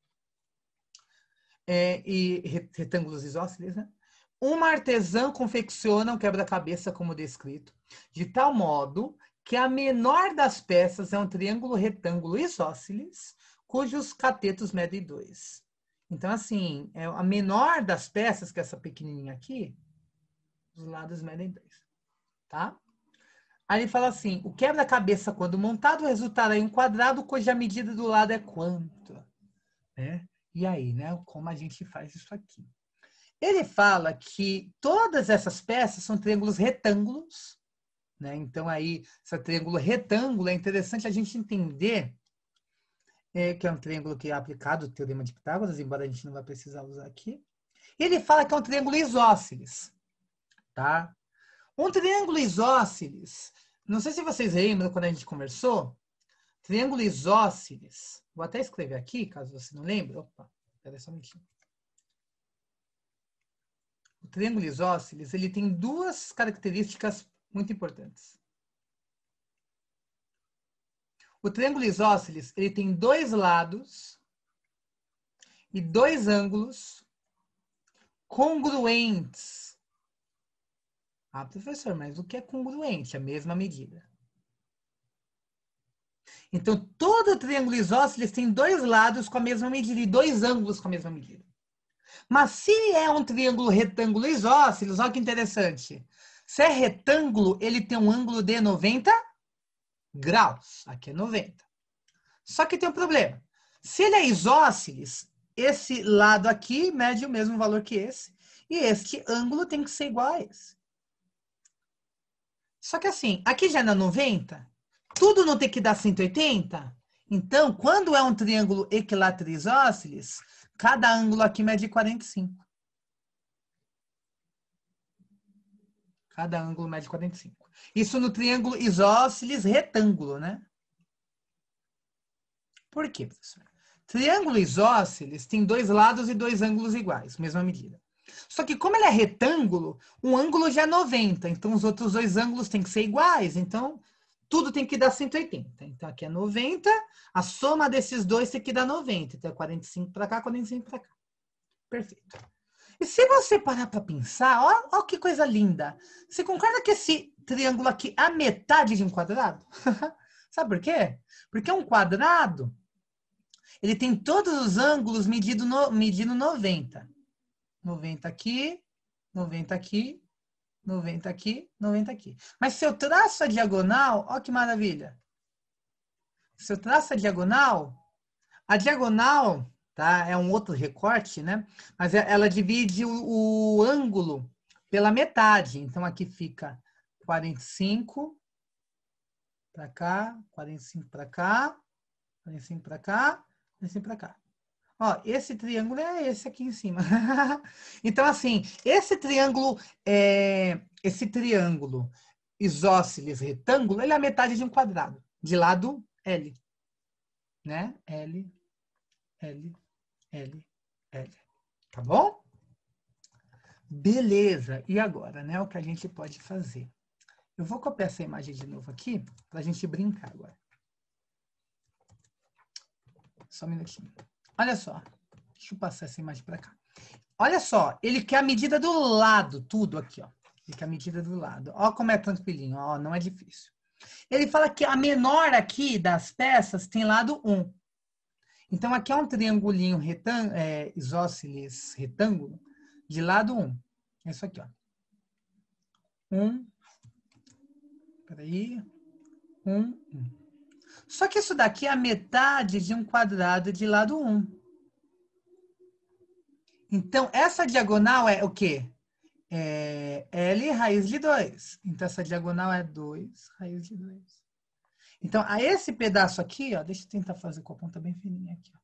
É, e retângulos isósceles, né? Uma artesã confecciona um quebra-cabeça como descrito, de tal modo que a menor das peças é um triângulo retângulo isósceles, cujos catetos medem dois. Então, assim, é a menor das peças, que é essa pequenininha aqui, os lados medem dois tá? Aí ele fala assim: o quebra-cabeça, quando montado, resultará é em um quadrado cuja medida do lado é quanto? Né? E aí, né? Como a gente faz isso aqui? Ele fala que todas essas peças são triângulos retângulos, né? Então aí, esse triângulo retângulo é interessante a gente entender é, que é um triângulo que é aplicado o teorema de Pitágoras, embora a gente não vá precisar usar aqui. Ele fala que é um triângulo isósceles, tá? Um triângulo isósceles. Não sei se vocês lembram quando a gente conversou. Triângulo isósceles. Vou até escrever aqui, caso você não lembre. Opa, peraí só um minutinho. O triângulo isósceles, ele tem duas características muito importantes. O triângulo isósceles, ele tem dois lados e dois ângulos congruentes ah, professor, mas o que é congruente? A mesma medida. Então, todo triângulo isósceles tem dois lados com a mesma medida e dois ângulos com a mesma medida. Mas se é um triângulo retângulo isósceles, olha que interessante. Se é retângulo, ele tem um ângulo de 90 graus. Aqui é 90. Só que tem um problema. Se ele é isósceles, esse lado aqui mede o mesmo valor que esse. E este ângulo tem que ser igual a esse. Só que assim, aqui já é na 90, tudo não tem que dar 180. Então, quando é um triângulo isósceles, cada ângulo aqui mede 45. Cada ângulo mede 45. Isso no triângulo isósceles retângulo, né? Por quê, professor? Triângulo isósceles tem dois lados e dois ângulos iguais, mesma medida. Só que como ele é retângulo, um ângulo já é 90, então os outros dois ângulos têm que ser iguais, então tudo tem que dar 180. Então aqui é 90, a soma desses dois tem que dar 90. Então é 45 para cá, 45 para cá. Perfeito. E se você parar para pensar, olha que coisa linda. Você concorda que esse triângulo aqui é a metade de um quadrado? Sabe por quê? Porque um quadrado, ele tem todos os ângulos medido, no, medindo 90. 90 aqui, 90 aqui, 90 aqui, 90 aqui. Mas se eu traço a diagonal, ó que maravilha. Se eu traço a diagonal, a diagonal, tá? É um outro recorte, né? Mas é, ela divide o, o ângulo pela metade. Então aqui fica 45 para cá, 45 para cá, 45 para cá, 45 para cá. Ó, esse triângulo é esse aqui em cima. então, assim, esse triângulo, é, esse triângulo isósceles retângulo, ele é a metade de um quadrado, de lado L. Né? L, L, L, L. Tá bom? Beleza. E agora, né? O que a gente pode fazer? Eu vou copiar essa imagem de novo aqui, para a gente brincar agora. Só um minutinho. Olha só. Deixa eu passar essa imagem para cá. Olha só, ele quer a medida do lado, tudo aqui, ó. Ele quer a medida do lado. Ó como é tranquilinho, ó, não é difícil. Ele fala que a menor aqui das peças tem lado 1. Então, aqui é um triangulinho retângulo, é, isósceles retângulo, de lado 1. É isso aqui, ó. 1, peraí, 1, 1. Só que isso daqui é a metade de um quadrado de lado 1. Então, essa diagonal é o quê? É L raiz de 2. Então, essa diagonal é 2 raiz de 2. Então, a esse pedaço aqui, ó, deixa eu tentar fazer com a ponta bem fininha aqui. Ó.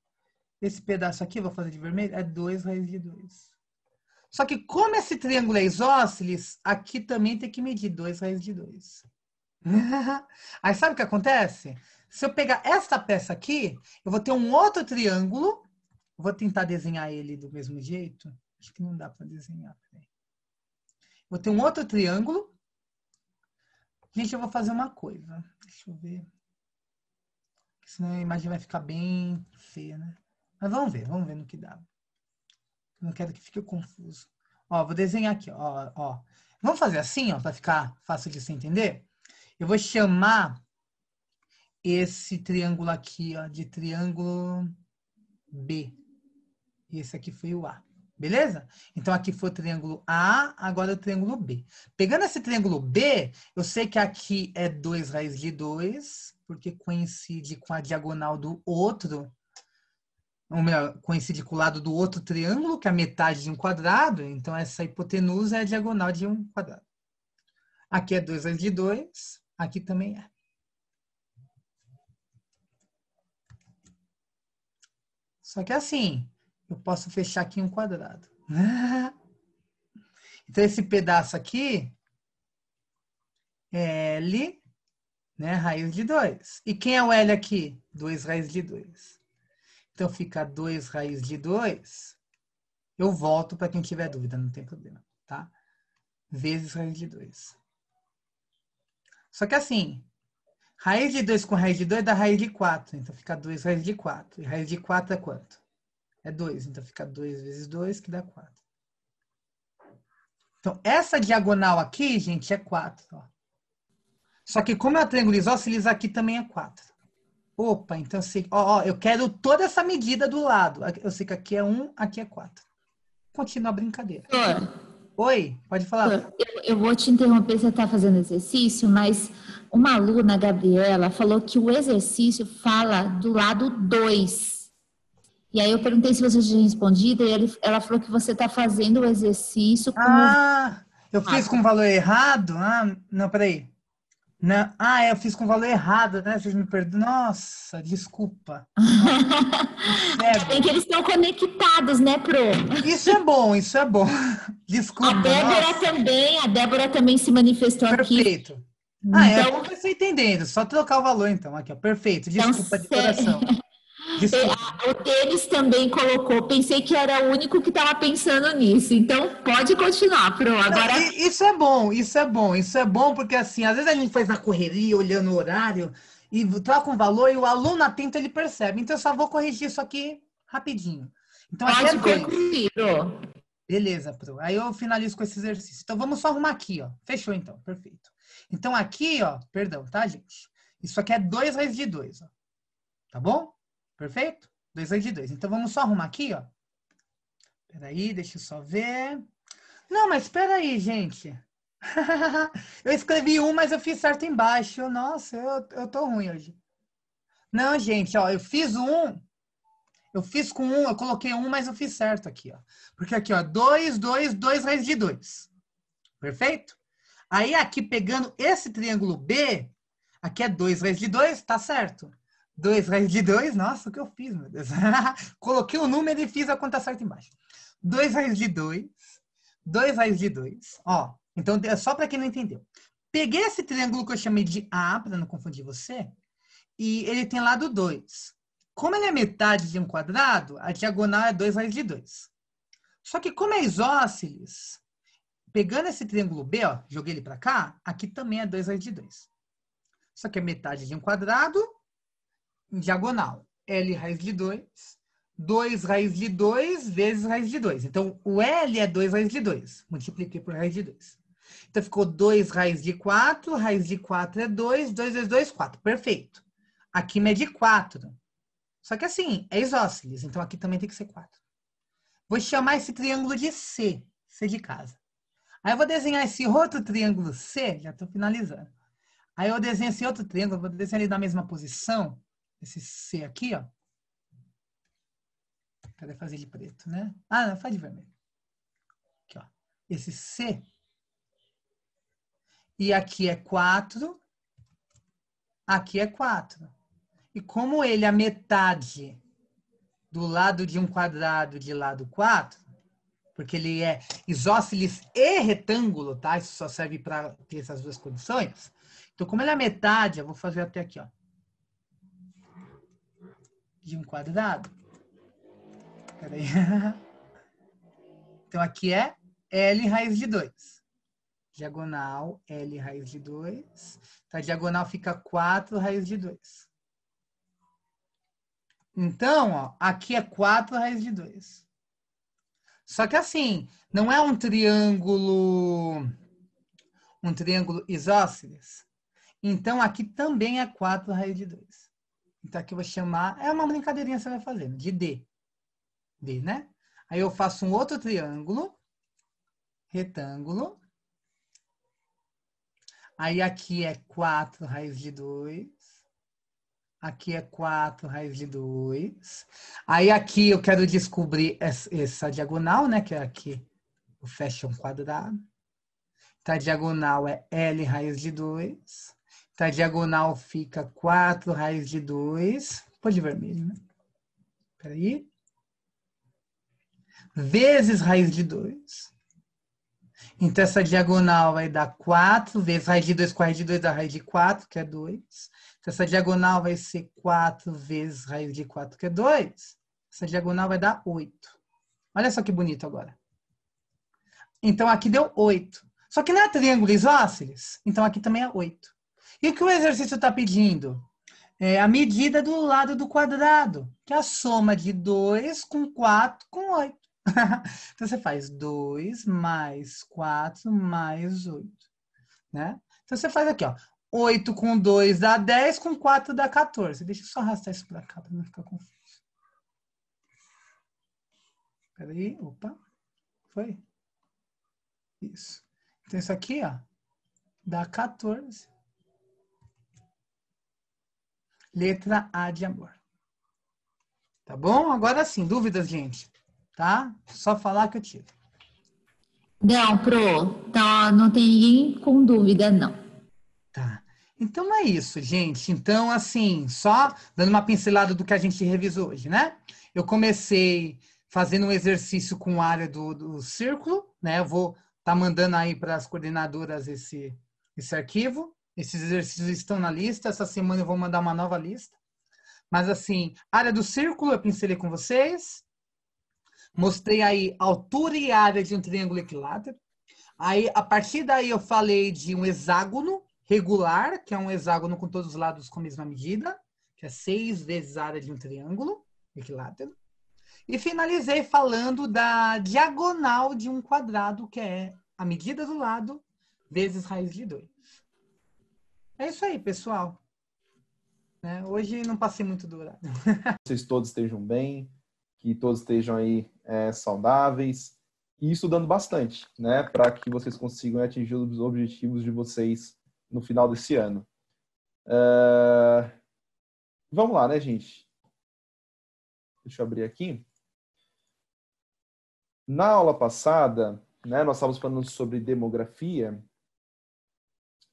Esse pedaço aqui, vou fazer de vermelho, é 2 raiz de 2. Só que como esse triângulo é isósceles, aqui também tem que medir 2 raiz de 2. Aí sabe o que acontece? Se eu pegar esta peça aqui, eu vou ter um outro triângulo. Vou tentar desenhar ele do mesmo jeito. Acho que não dá para desenhar. Vou ter um outro triângulo. Gente, eu vou fazer uma coisa. Deixa eu ver. Senão a imagem vai ficar bem feia, né? Mas vamos ver, vamos ver no que dá. Eu não quero que fique confuso. Ó, vou desenhar aqui, ó, ó. Vamos fazer assim, ó, para ficar fácil de se entender? Eu vou chamar esse triângulo aqui, ó, de triângulo B. E esse aqui foi o A. Beleza? Então, aqui foi o triângulo A, agora é o triângulo B. Pegando esse triângulo B, eu sei que aqui é 2 raiz de 2, porque coincide com a diagonal do outro, ou melhor, coincide com o lado do outro triângulo, que é a metade de um quadrado, então essa hipotenusa é a diagonal de um quadrado. Aqui é 2 raiz de 2, aqui também é. Só que é assim, eu posso fechar aqui um quadrado. então, esse pedaço aqui é L, né, raiz de 2. E quem é o L aqui? 2 raiz de 2. Então, fica 2 raiz de 2. Eu volto para quem tiver dúvida, não tem problema, tá? Vezes raiz de 2. Só que assim, Raiz de 2 com raiz de 2 é dá raiz de 4. Então fica 2 raiz de 4. E raiz de 4 é quanto? É 2. Então fica 2 vezes 2 que dá 4. Então essa diagonal aqui, gente, é 4. Só que como é o triângulo isósceles, aqui também é 4. Opa, então se, ó, ó, eu quero toda essa medida do lado. Eu sei que aqui é 1, um, aqui é 4. Continua a brincadeira. É. Oi, pode falar. Eu, eu vou te interromper, você está fazendo exercício, mas uma aluna, a Gabriela, falou que o exercício fala do lado 2. E aí eu perguntei se você tinha respondido e ele, ela falou que você está fazendo o exercício como... Ah, eu fiz ah. com o valor errado? Ah, não, peraí. Não. Ah, eu fiz com valor errado, né? Vocês me perdoam. Nossa, desculpa. é bem que eles estão conectados, né, Pro? Isso é bom, isso é bom. Desculpa. A Débora nossa. também, a Débora também se manifestou Perfeito. aqui. Perfeito. Ah, é, então... é, eu estou entendendo. Só trocar o valor, então. Aqui, ó. Perfeito. Então desculpa então, de coração. o Tênis também colocou, pensei que era o único que estava pensando nisso. Então, pode continuar, Pro. Agora... Isso é bom, isso é bom, isso é bom, porque assim, às vezes a gente faz na correria, olhando o horário, e troca um valor e o aluno atento ele percebe. Então, eu só vou corrigir isso aqui rapidinho. Então, pode aqui é corrigir, Beleza, Pro. Aí eu finalizo com esse exercício. Então, vamos só arrumar aqui, ó. Fechou, então. Perfeito. Então, aqui, ó. Perdão, tá, gente? Isso aqui é 2 vezes de 2, ó. Tá bom? Perfeito? 2, 2 2. Então, vamos só arrumar aqui, ó. Peraí, deixa eu só ver. Não, mas peraí, gente. eu escrevi um, mas eu fiz certo embaixo. Nossa, eu, eu tô ruim hoje. Não, gente, ó, eu fiz um. Eu fiz com um, eu coloquei um, mas eu fiz certo aqui, ó. Porque aqui, ó, 2, 2, 2 raiz de 2. Perfeito? Aí aqui, pegando esse triângulo B, aqui é 2 raiz de 2, tá certo? 2 raiz de 2, nossa, o que eu fiz, meu Deus? Coloquei o número e fiz a conta certa embaixo. 2 raiz de 2, 2 raiz de 2, ó. Então, é só para quem não entendeu. Peguei esse triângulo que eu chamei de A, para não confundir você, e ele tem lado 2. Como ele é metade de um quadrado, a diagonal é 2 raiz de 2. Só que como é isósceles, pegando esse triângulo B, ó, joguei ele para cá, aqui também é 2 raiz de 2. Só que é metade de um quadrado, em diagonal. L raiz de 2, 2 raiz de 2 vezes raiz de 2. Então, o L é 2 raiz de 2. Multipliquei por raiz de 2. Então, ficou 2 raiz de 4, raiz de 4 é 2, 2 vezes 2, 4. Perfeito. Aqui mede é 4. Só que assim, é isósceles, então aqui também tem que ser 4. Vou chamar esse triângulo de C, C de casa. Aí eu vou desenhar esse outro triângulo C, já estou finalizando. Aí eu desenho esse outro triângulo, vou desenhar ele na mesma posição. Esse C aqui, ó. Cadê fazer de preto, né? Ah, não, faz de vermelho. Aqui, ó. Esse C. E aqui é 4. Aqui é 4. E como ele é a metade do lado de um quadrado de lado 4, porque ele é isósceles e retângulo, tá? Isso só serve para ter essas duas condições. Então, como ele é a metade, eu vou fazer até aqui, ó de um quadrado. Peraí. Então, aqui é L raiz de 2. Diagonal L raiz de 2. Então, a diagonal fica 4 raiz de 2. Então, ó, aqui é 4 raiz de 2. Só que assim, não é um triângulo um triângulo isósceles. Então, aqui também é 4 raiz de 2. Então aqui eu vou chamar, é uma brincadeirinha que você vai fazendo, de D. D, né? Aí eu faço um outro triângulo, retângulo. Aí aqui é 4 raiz de 2. Aqui é 4 raiz de 2. Aí aqui eu quero descobrir essa diagonal, né? Que é aqui, o fashion quadrado. Então a diagonal é L raiz de 2. Então, a diagonal fica 4 raiz de 2. Pôr de vermelho, né? Peraí. Vezes raiz de 2. Então, essa diagonal vai dar 4 vezes raiz de 2 com raiz de 2 dá raiz de 4, que é 2. Então, essa diagonal vai ser 4 vezes raiz de 4, que é 2. Essa diagonal vai dar 8. Olha só que bonito agora. Então, aqui deu 8. Só que não é triângulo isósceles, então aqui também é 8. E o que o exercício está pedindo? É a medida do lado do quadrado, que é a soma de 2 com 4 com 8. então, você faz 2 mais 4 mais 8. Né? Então, você faz aqui, ó. 8 com 2 dá 10, com 4 dá 14. Deixa eu só arrastar isso para cá para não ficar confuso. Peraí, opa. Foi? Isso. Então, isso aqui, ó, dá 14. Letra A de amor. Tá bom? Agora sim, dúvidas, gente? Tá? Só falar que eu tive. Não, Pro, tá, não tem ninguém com dúvida, não. Tá. Então é isso, gente. Então, assim, só dando uma pincelada do que a gente revisou hoje, né? Eu comecei fazendo um exercício com a área do, do círculo, né? Eu vou estar tá mandando aí para as coordenadoras esse, esse arquivo. Esses exercícios estão na lista. Essa semana eu vou mandar uma nova lista. Mas assim, área do círculo eu pincelei com vocês. Mostrei aí altura e área de um triângulo equilátero. Aí, a partir daí, eu falei de um hexágono regular, que é um hexágono com todos os lados com a mesma medida, que é seis vezes a área de um triângulo equilátero. E finalizei falando da diagonal de um quadrado, que é a medida do lado vezes raiz de 2. É isso aí, pessoal. Né? Hoje não passei muito do horário. Vocês todos estejam bem, que todos estejam aí é, saudáveis e estudando bastante, né? Para que vocês consigam atingir os objetivos de vocês no final desse ano. Uh... Vamos lá, né, gente? Deixa eu abrir aqui. Na aula passada, né, nós estávamos falando sobre demografia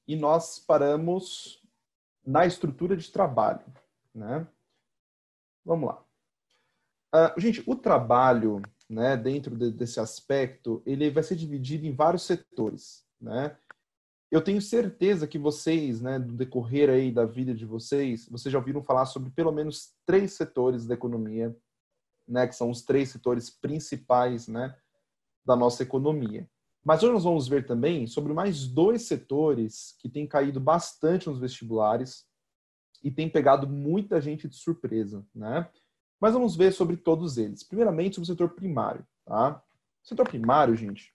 e nós paramos na estrutura de trabalho. Né? Vamos lá. Uh, gente, o trabalho, né, dentro de, desse aspecto, ele vai ser dividido em vários setores. Né? Eu tenho certeza que vocês, né, no decorrer aí da vida de vocês, vocês já ouviram falar sobre pelo menos três setores da economia, né, que são os três setores principais, né, da nossa economia. Mas hoje nós vamos ver também sobre mais dois setores que têm caído bastante nos vestibulares e têm pegado muita gente de surpresa, né? Mas vamos ver sobre todos eles. Primeiramente, sobre o setor primário, tá? O setor primário, gente,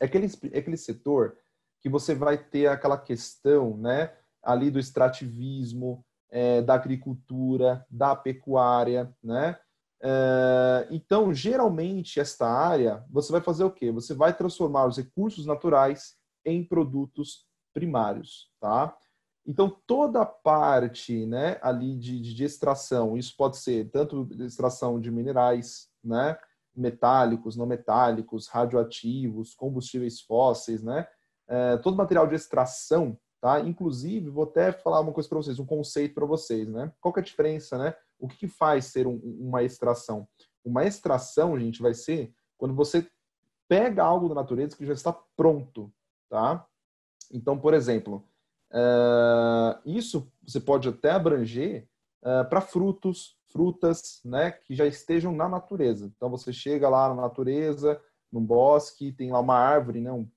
é aquele, é aquele setor que você vai ter aquela questão, né, ali do extrativismo, é, da agricultura, da pecuária, né? Eh, então, geralmente, esta área, você vai fazer o quê? Você vai transformar os recursos naturais em produtos primários, tá? Então, toda a parte né, ali de, de, extração, isso pode ser tanto extração de minerais, né, metálicos, não metálicos, radioativos, combustíveis fósseis, né, é, todo material de extração Tá? Inclusive, vou até falar uma coisa para vocês, um conceito para vocês, né? Qual que é a diferença, né? O que, que faz ser um, uma extração? Uma extração, gente, vai ser quando você pega algo da natureza que já está pronto, tá? Então, por exemplo, uh, isso você pode até abranger uh, eh, para frutos, frutas, né, que já estejam na natureza. Então, você chega lá na natureza, num bosque, tem lá uma árvore, né, um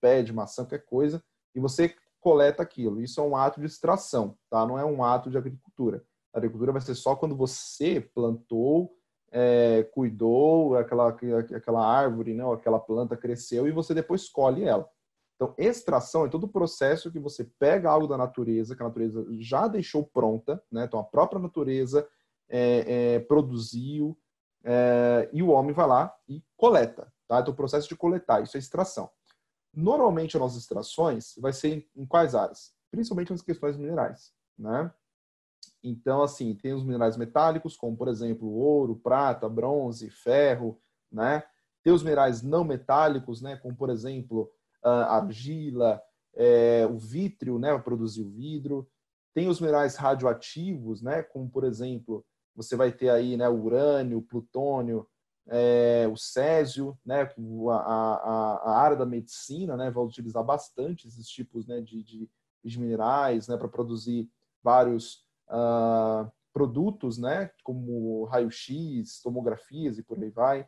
pé de maçã, qualquer coisa, e você coleta aquilo. Isso é um ato de extração, tá? Não é um ato de agricultura. A agricultura vai ser só quando você plantou, é, cuidou, aquela, aquela árvore, né, aquela planta cresceu e você depois colhe ela. Então, extração é todo o processo que você pega algo da natureza, que a natureza já deixou pronta, né? então a própria natureza é, é, produziu, é, e o homem vai lá e coleta. Tá? Então, o processo de coletar, isso é extração. Normalmente, as nossas extrações vai ser em quais áreas? Principalmente nas questões minerais, né? Então, assim, tem os minerais metálicos, como, por exemplo, ouro, prata, bronze, ferro, né? Tem os minerais não metálicos, né? Como, por exemplo, argila, é, o vítreo, né? Para produzir o vidro. Tem os minerais radioativos, né? Como, por exemplo, você vai ter aí, né? Urânio, plutônio, é, o Césio, né, a, a, a, área da medicina né, vai utilizar bastante esses tipos né, de, de, de minerais né, para produzir vários uh, produtos, né, como raio-x, tomografias e por aí vai.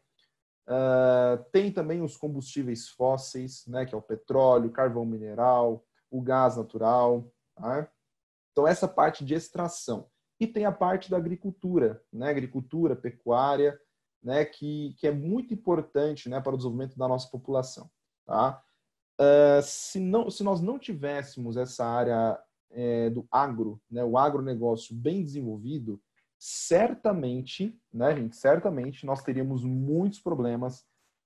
Uh, tem também os combustíveis fósseis, né, que é o petróleo, carvão mineral, o gás natural. Tá? Então, essa parte de extração. E tem a parte da agricultura, né, agricultura, pecuária, né, que, que é muito importante né, para o desenvolvimento da nossa população. Tá? Uh, se, não, se nós não tivéssemos essa área é, do agro, né, o agronegócio bem desenvolvido, certamente, né, gente, certamente nós teríamos muitos problemas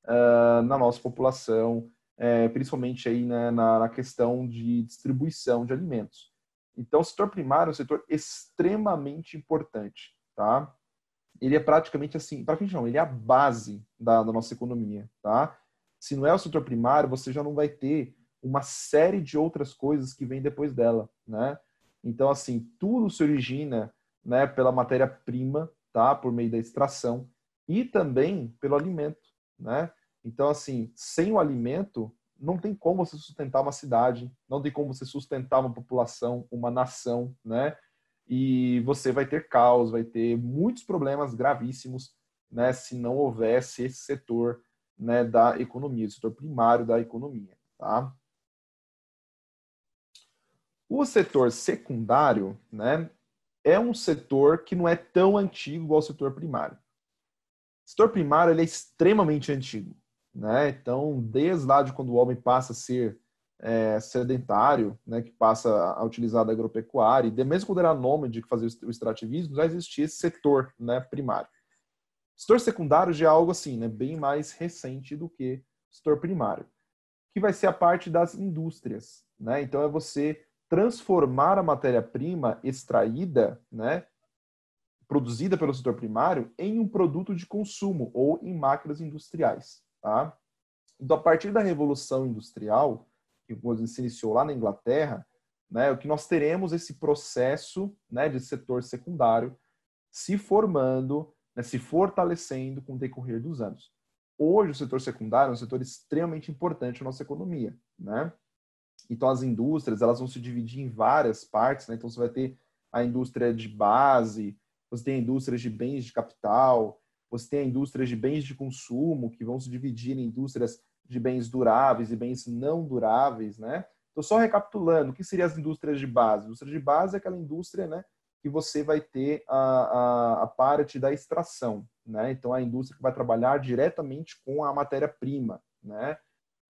uh, na nossa população, é, principalmente aí né, na, na, questão de distribuição de alimentos. Então, o setor primário é um setor extremamente importante, tá? ele é praticamente assim, praticamente não, ele é a base da, da nossa economia, tá? Se não é o setor primário, você já não vai ter uma série de outras coisas que vem depois dela, né? Então, assim, tudo se origina né, pela matéria-prima, tá? Por meio da extração e também pelo alimento, né? Então, assim, sem o alimento, não tem como você sustentar uma cidade, não tem como você sustentar uma população, uma nação, né? e você vai ter caos, vai ter muitos problemas gravíssimos, né, se não houvesse esse setor né, da economia, o setor primário da economia, tá? O setor secundário, né, é um setor que não é tão antigo igual o setor primário. O setor primário ele é extremamente antigo, né? Então, desde lá de quando o homem passa a ser é, sedentário, né, que passa a utilizar da agropecuária, e mesmo quando era nômade que fazia o extrativismo, já existia esse setor né, primário. O setor secundário já é algo assim, né, bem mais recente do que o setor primário, que vai ser a parte das indústrias. Né? Então, é você transformar a matéria-prima extraída, né, produzida pelo setor primário, em um produto de consumo ou em máquinas industriais. Tá? Então, a partir da Revolução Industrial, que se iniciou lá na Inglaterra, né, o que nós teremos esse processo né, de setor secundário se formando, né, se fortalecendo com o decorrer dos anos. Hoje, o setor secundário é um setor extremamente importante na nossa economia. Né? Então, as indústrias elas vão se dividir em várias partes. Né? Então, você vai ter a indústria de base, você tem indústrias de bens de capital, você tem indústrias de bens de consumo que vão se dividir em indústrias de bens duráveis e bens não duráveis, né? Então, só recapitulando, o que seriam as indústrias de base? A indústria de base é aquela indústria, né, que você vai ter a, a, a parte da extração, né? Então, é a indústria que vai trabalhar diretamente com a matéria-prima, né?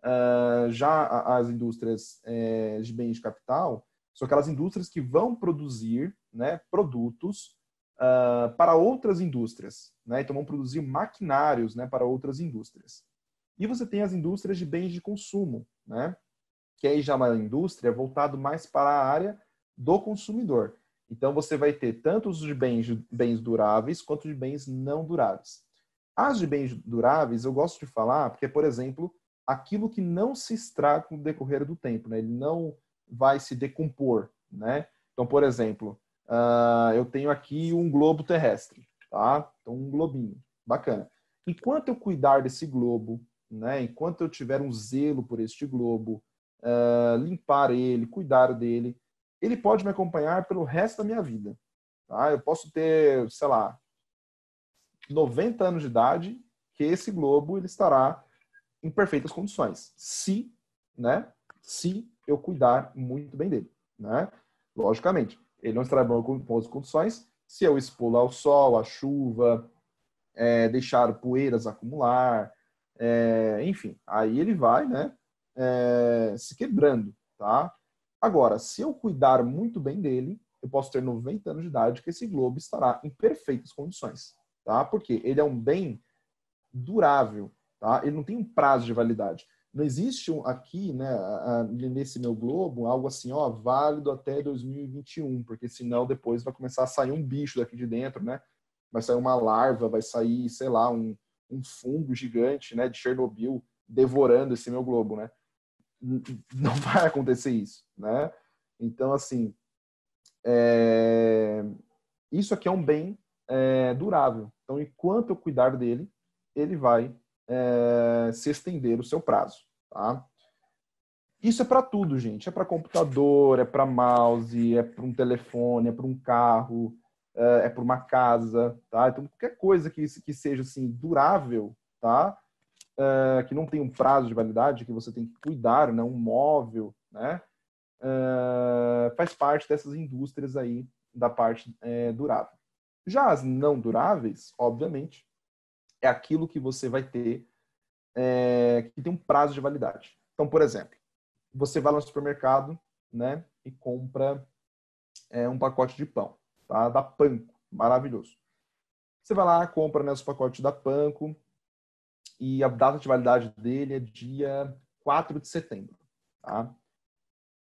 Uh, já as indústrias é, de bens de capital são aquelas indústrias que vão produzir né, produtos uh, para outras indústrias, né? Então, vão produzir maquinários né, para outras indústrias. E você tem as indústrias de bens de consumo, né? que aí já é uma indústria voltado mais para a área do consumidor. Então você vai ter tanto os de bens, bens duráveis quanto de bens não duráveis. As de bens duráveis eu gosto de falar porque, por exemplo, aquilo que não se extrai com o decorrer do tempo, né? ele não vai se decompor. Né? Então, por exemplo, uh, eu tenho aqui um globo terrestre, tá? então um globinho, bacana. Enquanto eu cuidar desse globo, né? Enquanto eu tiver um zelo por este globo, uh, limpar ele, cuidar dele, ele pode me acompanhar pelo resto da minha vida. Tá? Eu posso ter, sei lá, 90 anos de idade, que esse globo ele estará em perfeitas condições, se, né? Se eu cuidar muito bem dele, né? Logicamente, ele não estará em boas condições se eu expô ao sol, à chuva, é, deixar poeiras acumular, é, enfim, aí ele vai, né? É, se quebrando, tá? Agora, se eu cuidar muito bem dele, eu posso ter 90 anos de idade que esse globo estará em perfeitas condições, tá? Porque ele é um bem durável, tá? Ele não tem um prazo de validade. Não existe aqui, né, nesse meu globo, algo assim, ó, válido até 2021, porque senão depois vai começar a sair um bicho daqui de dentro, né? Vai sair uma larva, vai sair, sei lá, um, um fungo gigante, né, de Chernobyl devorando esse meu globo, né? Não vai acontecer isso, né? Então, assim, é... isso aqui é um bem é, durável. Então, enquanto eu cuidar dele, ele vai é, se estender o seu prazo, tá? Isso é para tudo, gente. É para computador, é para mouse, é para um telefone, é para um carro, eh, é por uma casa, tá? Então, qualquer coisa que, que seja, assim, durável, tá? Uh, que não tem um prazo de validade, que você tem que cuidar, né? Um móvel, né? Uh, faz parte dessas indústrias aí da parte é, durável. Já as não duráveis, obviamente, é aquilo que você vai ter é, que tem um prazo de validade. Então, por exemplo, você vai no supermercado, né? E compra é, um pacote de pão tá? da Panko. Maravilhoso. Você vai lá, compra nesse né, pacote da Panko e a data de validade dele é dia 4 de setembro. Tá?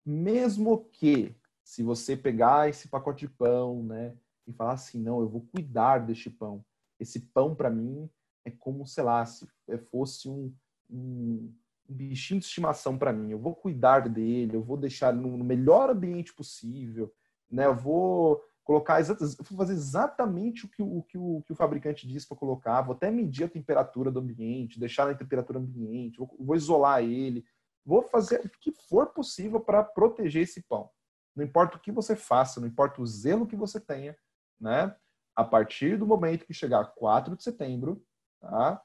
Mesmo que, se você pegar esse pacote de pão né, e falar assim, não, eu vou cuidar deste pão. Esse pão, para mim, é como, sei lá, se fosse um, um, um bichinho de estimação para mim. Eu vou cuidar dele, eu vou deixar no, no melhor ambiente possível, né? Eu vou colocar vou fazer exatamente o que o, que o, que o fabricante diz para colocar, vou até medir a temperatura do ambiente, deixar na temperatura ambiente, vou, vou isolar ele, vou fazer o que for possível para proteger esse pão. Não importa o que você faça, não importa o zelo que você tenha, né? A partir do momento que chegar 4 de setembro, tá?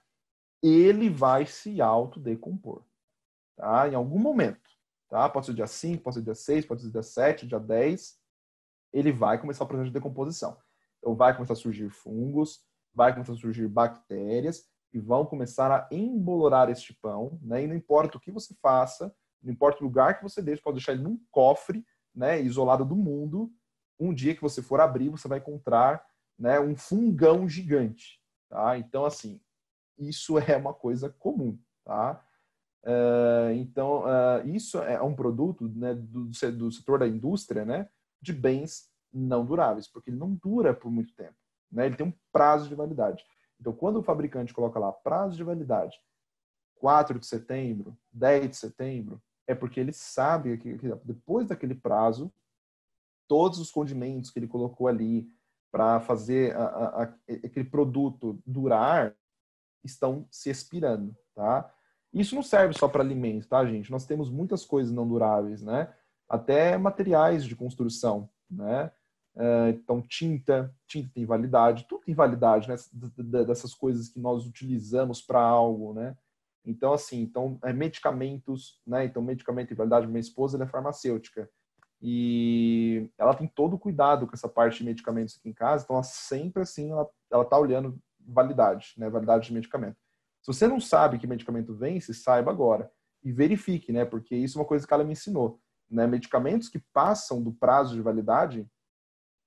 Ele vai se autodecompor, tá? Em algum momento, tá? Pode ser dia 5, pode ser dia 6, pode ser dia 7, dia 10, ele vai começar o processo de decomposição. Então, vai começar a surgir fungos, vai começar a surgir bactérias e vão começar a embolorar este pão, né? E não importa o que você faça, não importa o lugar que você deixe, pode deixar ele num cofre, né, isolado do mundo. Um dia que você for abrir, você vai encontrar, né, um fungão gigante, tá? Então, assim, isso é uma coisa comum, tá? Uh, então, uh, isso é um produto né, do, do setor da indústria, né? de bens não duráveis, porque ele não dura por muito tempo. Né? Ele tem um prazo de validade. Então, quando o fabricante coloca lá prazo de validade, 4 de setembro, 10 de setembro, é porque ele sabe que, que depois daquele prazo, todos os condimentos que ele colocou ali para fazer a, a, a, aquele produto durar estão se expirando, tá? Isso não serve só para alimentos, tá, gente? Nós temos muitas coisas não duráveis, né? até materiais de construção, né? É, então, tinta, tinta tem validade, tudo tem validade, né? Dessas coisas que nós utilizamos para algo, né? Então, assim, então, é medicamentos, né? Então, medicamento tem validade. Minha esposa, é farmacêutica. E ela tem todo o cuidado com essa parte de medicamentos aqui em casa. Então, ela sempre, assim, ela, ela tá olhando validade, né? Validade de medicamento. Se você não sabe que medicamento vence, saiba agora. E verifique, né? Porque isso é uma coisa que ela me ensinou né, medicamentos que passam do prazo de validade,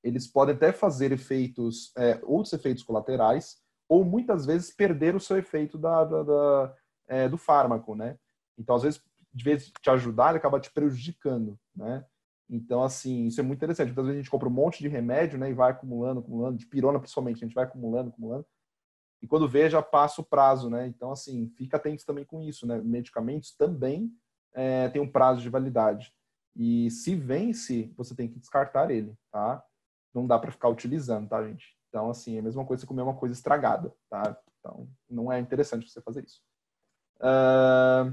eles podem até fazer efeitos, é, outros efeitos colaterais, ou muitas vezes perder o seu efeito da, da, da é, do fármaco, né? Então, às vezes, de vez te ajudar, ele acaba te prejudicando, né? Então, assim, isso é muito interessante. Muitas vezes a gente compra um monte de remédio, né? E vai acumulando, acumulando, de pirona principalmente, a gente vai acumulando, acumulando. E quando vê, já passa o prazo, né? Então, assim, fica atento também com isso, né? Medicamentos também é, tem um prazo de validade. E se vence, você tem que descartar ele, tá? Não dá para ficar utilizando, tá, gente? Então, assim, é a mesma coisa você comer uma coisa estragada, tá? Então, não é interessante você fazer isso. Uh...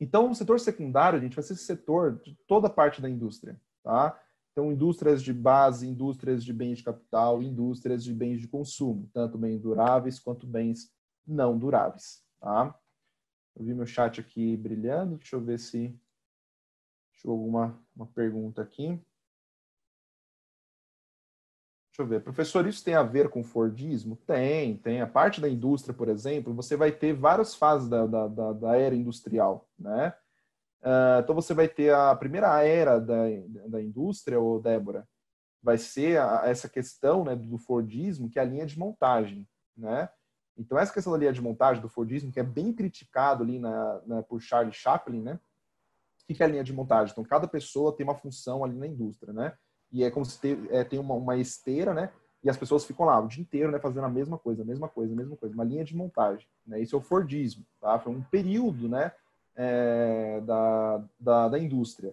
Então, o setor secundário, gente, vai ser esse setor de toda parte da indústria, tá? Então, indústrias de base, indústrias de bens de capital, indústrias de bens de consumo, tanto bens duráveis quanto bens não duráveis, tá? Eu vi meu chat aqui brilhando, deixa eu ver se alguma uma, uma pergunta aqui. Deixa eu ver. Professor, isso tem a ver com Fordismo? Tem, tem. A parte da indústria, por exemplo, você vai ter várias fases da, da, da, da era industrial, né? Uh, então você vai ter a primeira era da, da indústria, ou Débora, vai ser a, essa questão né, do Fordismo, que é a linha de montagem, né? Então essa questão da linha de montagem do Fordismo, que é bem criticado ali na, na por Charles Chaplin, né? O que é a linha de montagem? Então, cada pessoa tem uma função ali na indústria, né? E é como se te, é, tem uma, uma esteira, né? E as pessoas ficam lá o dia inteiro, né? Fazendo a mesma coisa, a mesma coisa, a mesma coisa. Uma linha de montagem, né? Isso é o Fordismo, tá? Foi um período, né? É, da, da, da indústria.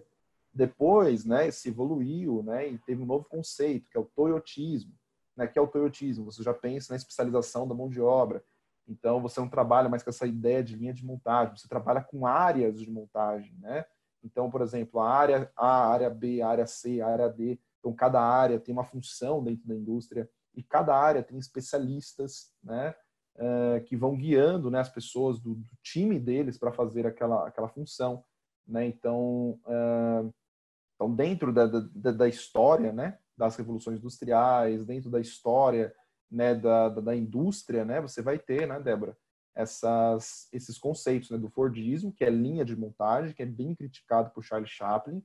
Depois, né? Se evoluiu, né? E teve um novo conceito, que é o Toyotismo, né? Que é o Toyotismo. Você já pensa na especialização da mão de obra, então você não trabalha mais com essa ideia de linha de montagem, você trabalha com áreas de montagem, né? Então, por exemplo, a área A, a área B, a área C, a área D. Então, cada área tem uma função dentro da indústria e cada área tem especialistas, né? Eh, que vão guiando né, as pessoas do, do time deles para fazer aquela, aquela função. Né? Então, uh, então, dentro da, da, da, história né, das revoluções industriais, dentro da história né, da, da, da indústria, né, você vai ter, né, Débora, essas, esses conceitos né, do Fordismo, que é linha de montagem, que é bem criticado por Charles Chaplin,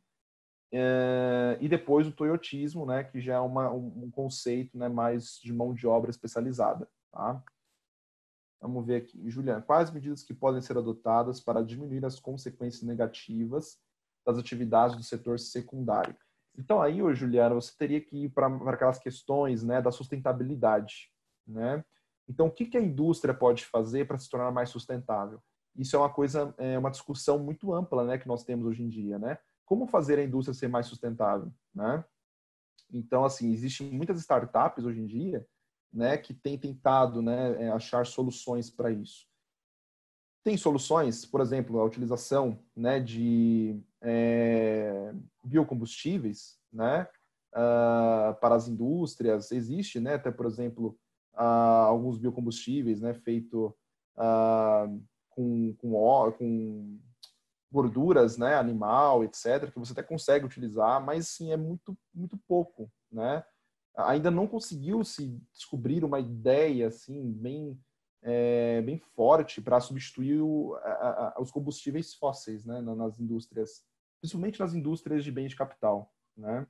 é, e depois o Toyotismo, né, que já é uma, um conceito né, mais de mão de obra especializada. Tá? Vamos ver aqui. Julian, quais medidas que podem ser adotadas para diminuir as consequências negativas das atividades do setor secundário? Então aí, Juliana, você teria que ir para aquelas questões né, da sustentabilidade, né? Então, o que, a indústria pode fazer para se tornar mais sustentável? Isso é uma coisa, é uma discussão muito ampla, né, que nós temos hoje em dia, né? Como fazer a indústria ser mais sustentável, né? Então, assim, existem muitas startups hoje em dia, né, que têm tentado, né, é, achar soluções para isso. Tem soluções, por exemplo, a utilização, né, de é, biocombustíveis, né, uh, para as indústrias. Existe, né, até por exemplo ah, alguns biocombustíveis, né, feito ah, com, com, óleo, com gorduras, né, animal, etc, que você até consegue utilizar, mas sim é muito muito pouco, né? Ainda não conseguiu se descobrir uma ideia assim bem é, bem forte para substituir o, a, a, os combustíveis fósseis, né, nas indústrias, principalmente nas indústrias de bens de capital, né?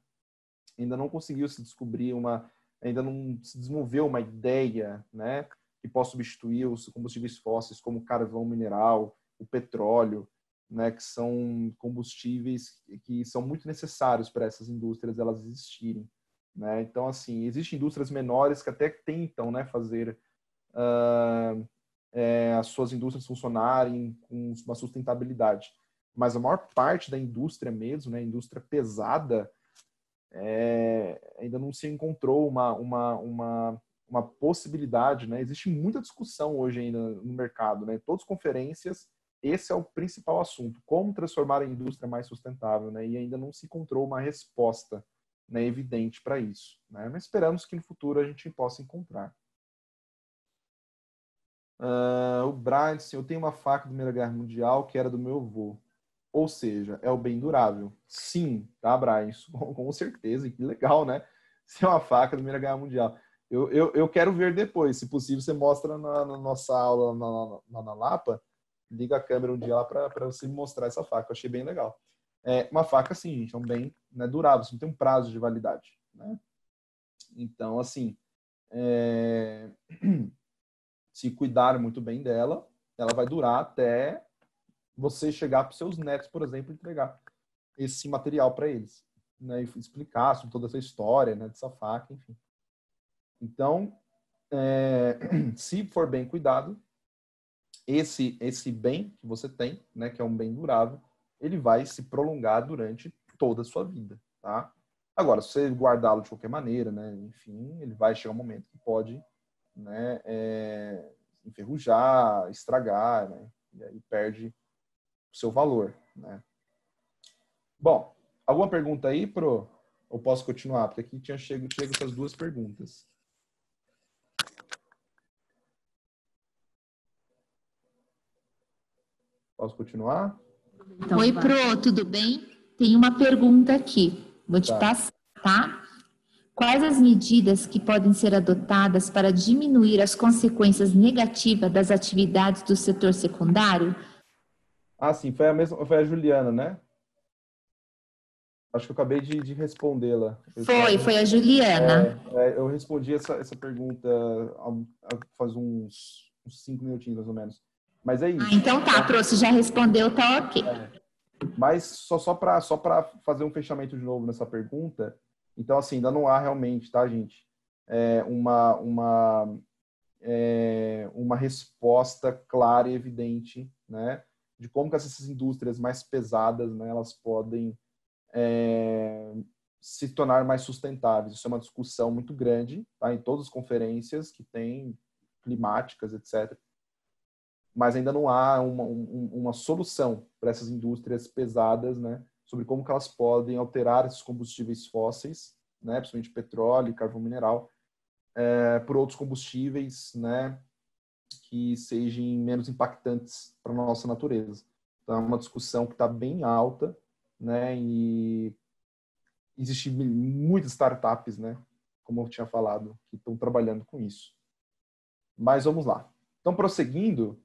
Ainda não conseguiu se descobrir uma ainda não se desenvolveu uma ideia né, que possa substituir os combustíveis fósseis como carvão mineral, o petróleo, né, que são combustíveis que são muito necessários para essas indústrias elas existirem. Né? Então, assim, existem indústrias menores que até tentam né, fazer uh, é, as suas indústrias funcionarem com uma sustentabilidade. Mas a maior parte da indústria mesmo, né, indústria pesada, é, ainda não se encontrou uma, uma, uma, uma possibilidade, né? Existe muita discussão hoje ainda no mercado, né? Todas as conferências, esse é o principal assunto, como transformar a indústria mais sustentável, né? E ainda não se encontrou uma resposta né, evidente para isso, né? Mas esperamos que no futuro a gente possa encontrar. Uh, o Brian, eu tenho uma faca da Primeira Guerra Mundial que era do meu avô. Ou seja, é o bem durável. Sim, tá, Brian? Isso, com certeza. E que legal, né? Ser é uma faca da Primeira Guerra Mundial. Eu, eu, eu quero ver depois. Se possível, você mostra na, na nossa aula na, na, na, Lapa. Liga a câmera um dia lá para você mostrar essa faca. Eu achei bem legal. É uma faca, assim, gente, é um bem né, durável. Você não tem um prazo de validade, né? Então, assim, é... se cuidar muito bem dela, ela vai durar até você chegar para seus netos, por exemplo, e entregar esse material para eles, né? E explicar sobre toda essa história, né? Dessa faca, enfim. Então, é, se for bem cuidado, esse esse bem que você tem, né? Que é um bem durável, ele vai se prolongar durante toda a sua vida, tá? Agora, se você guardá-lo de qualquer maneira, né? Enfim, ele vai chegar um momento que pode, né? É, enferrujar, estragar, né? E aí perde o seu valor. Né? Bom, alguma pergunta aí, Pro? Ou posso continuar? Porque aqui tinha chego, chego essas duas perguntas. Posso continuar? Então Oi, Pro, tudo bem? Tem uma pergunta aqui. Vou te tá. passar, tá? Quais as medidas que podem ser adotadas para diminuir as consequências negativas das atividades do setor secundário, ah, sim, foi a mesma, foi a Juliana, né? Acho que eu acabei de, de respondê-la. Foi, foi a Juliana. É, é, eu respondi essa, essa pergunta há, faz uns, uns cinco minutinhos, mais ou menos. Mas é ah, isso. Ah, então tá, trouxe, já respondeu, tá ok. É. Mas só, só para só fazer um fechamento de novo nessa pergunta, então assim, ainda não há realmente, tá, gente? É, uma, uma, é, uma resposta clara e evidente, né? de como que essas indústrias mais pesadas, né, elas podem é, se tornar mais sustentáveis. Isso é uma discussão muito grande, tá? Em todas as conferências que tem climáticas, etc. Mas ainda não há uma, um, uma solução para essas indústrias pesadas, né? Sobre como que elas podem alterar esses combustíveis fósseis, né? Principalmente petróleo, carvão mineral, é, por outros combustíveis, né? que sejam menos impactantes para a nossa natureza. Então, é uma discussão que está bem alta, né? E existem muitas startups, né? Como eu tinha falado, que estão trabalhando com isso. Mas vamos lá. Então, prosseguindo,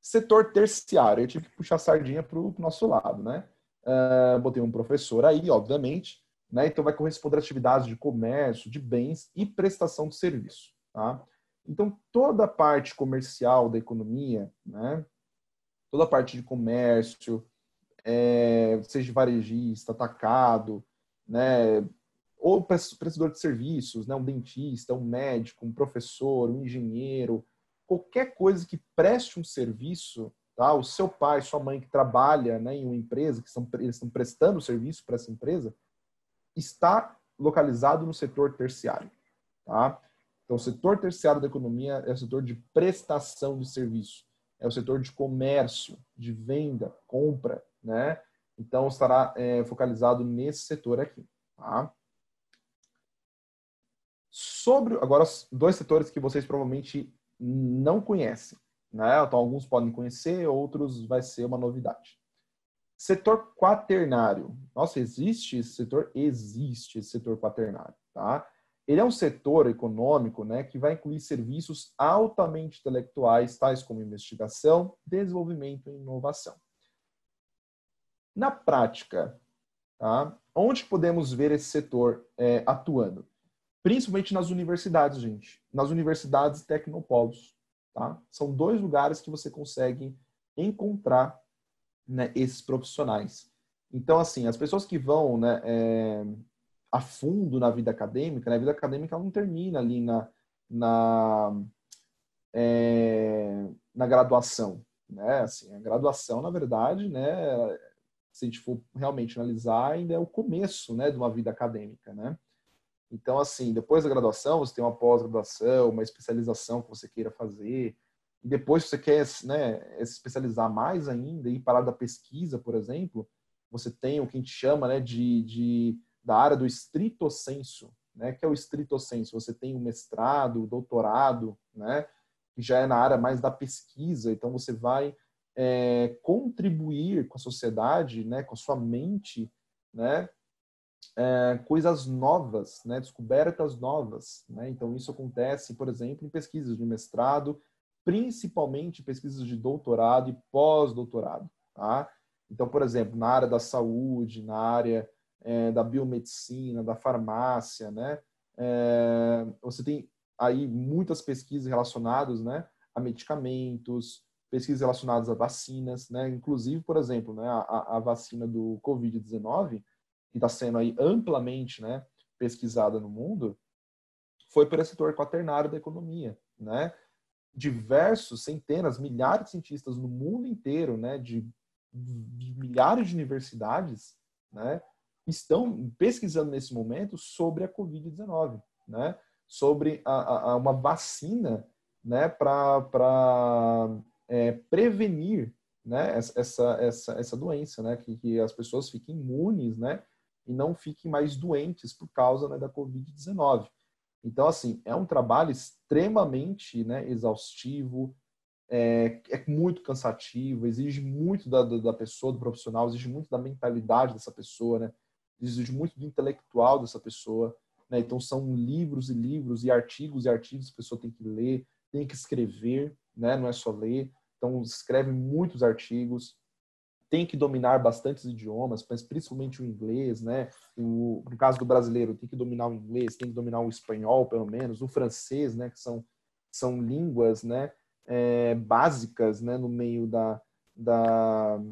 setor terciário. Eu tive que puxar a sardinha para o nosso lado, né? Uh, botei um professor aí, obviamente, né? Então vai corresponder a atividades de comércio, de bens e prestação de serviço, tá? Então, toda a parte comercial da economia, né? toda a parte de comércio, é, seja varejista, atacado, né? ou prestador de serviços, né? um dentista, um médico, um professor, um engenheiro, qualquer coisa que preste um serviço, tá? o seu pai, sua mãe que trabalha né, em uma empresa, que são, eles estão prestando serviço para essa empresa, está localizado no setor terciário. Tá? Então, o setor terciário da economia é o setor de prestação de serviço, é o setor de comércio, de venda, compra, né? Então, estará é, focalizado nesse setor aqui, tá? Sobre, agora, dois setores que vocês provavelmente não conhecem, né? Então, alguns podem conhecer, outros vai ser uma novidade. Setor quaternário. Nossa, existe esse setor? Existe esse setor quaternário, tá? Ele é um setor econômico né, que vai incluir serviços altamente intelectuais, tais como investigação, desenvolvimento e inovação. Na prática, tá, onde podemos ver esse setor é, atuando? Principalmente nas universidades, gente. Nas universidades e tecnopolos. Tá? São dois lugares que você consegue encontrar né, esses profissionais. Então, assim, as pessoas que vão né, é, a fundo na vida acadêmica, né? a vida acadêmica não termina ali na, na, é, na graduação. Né? Assim, a graduação, na verdade, né, se a gente for realmente analisar, ainda é o começo né, de uma vida acadêmica. Né? Então, assim, depois da graduação, você tem uma pós-graduação, uma especialização que você queira fazer. E depois, se você quer né, se especializar mais ainda e parar da pesquisa, por exemplo, você tem o que a gente chama né, de, de da área do estrito senso, né? Que é o estrito senso, você tem o mestrado, o doutorado, né? Que já é na área mais da pesquisa, então você vai é, contribuir com a sociedade, né? Com a sua mente, né? É, coisas novas, né? Descobertas novas, né? Então isso acontece, por exemplo, em pesquisas de mestrado, principalmente pesquisas de doutorado e pós-doutorado, tá? Então, por exemplo, na área da saúde, na área é, da biomedicina, da farmácia, né? É, você tem aí muitas pesquisas relacionadas, né, a medicamentos, pesquisas relacionadas a vacinas, né? Inclusive, por exemplo, né, a, a vacina do COVID-19 que está sendo aí amplamente, né, pesquisada no mundo, foi para o setor quaternário da economia, né? Diversos, centenas, milhares de cientistas no mundo inteiro, né, de, de milhares de universidades, né, estão pesquisando nesse momento sobre a Covid-19, né? sobre a, a, uma vacina né? para é, prevenir né? essa, essa, essa doença, né? que, que as pessoas fiquem imunes né? e não fiquem mais doentes por causa né, da Covid-19. Então, assim, é um trabalho extremamente né, exaustivo, é, é, muito cansativo, exige muito da, da, pessoa, do profissional, exige muito da mentalidade dessa pessoa, né? exige muito do intelectual dessa pessoa. Né? Então, são livros e livros e artigos e artigos que a pessoa tem que ler, tem que escrever, né? não é só ler. Então, escreve muitos artigos, tem que dominar bastantes idiomas, mas principalmente o inglês, né? O, no caso do brasileiro, tem que dominar o inglês, tem que dominar o espanhol, pelo menos, o francês, né? Que são, são línguas, né? É, básicas, né? No meio da, da,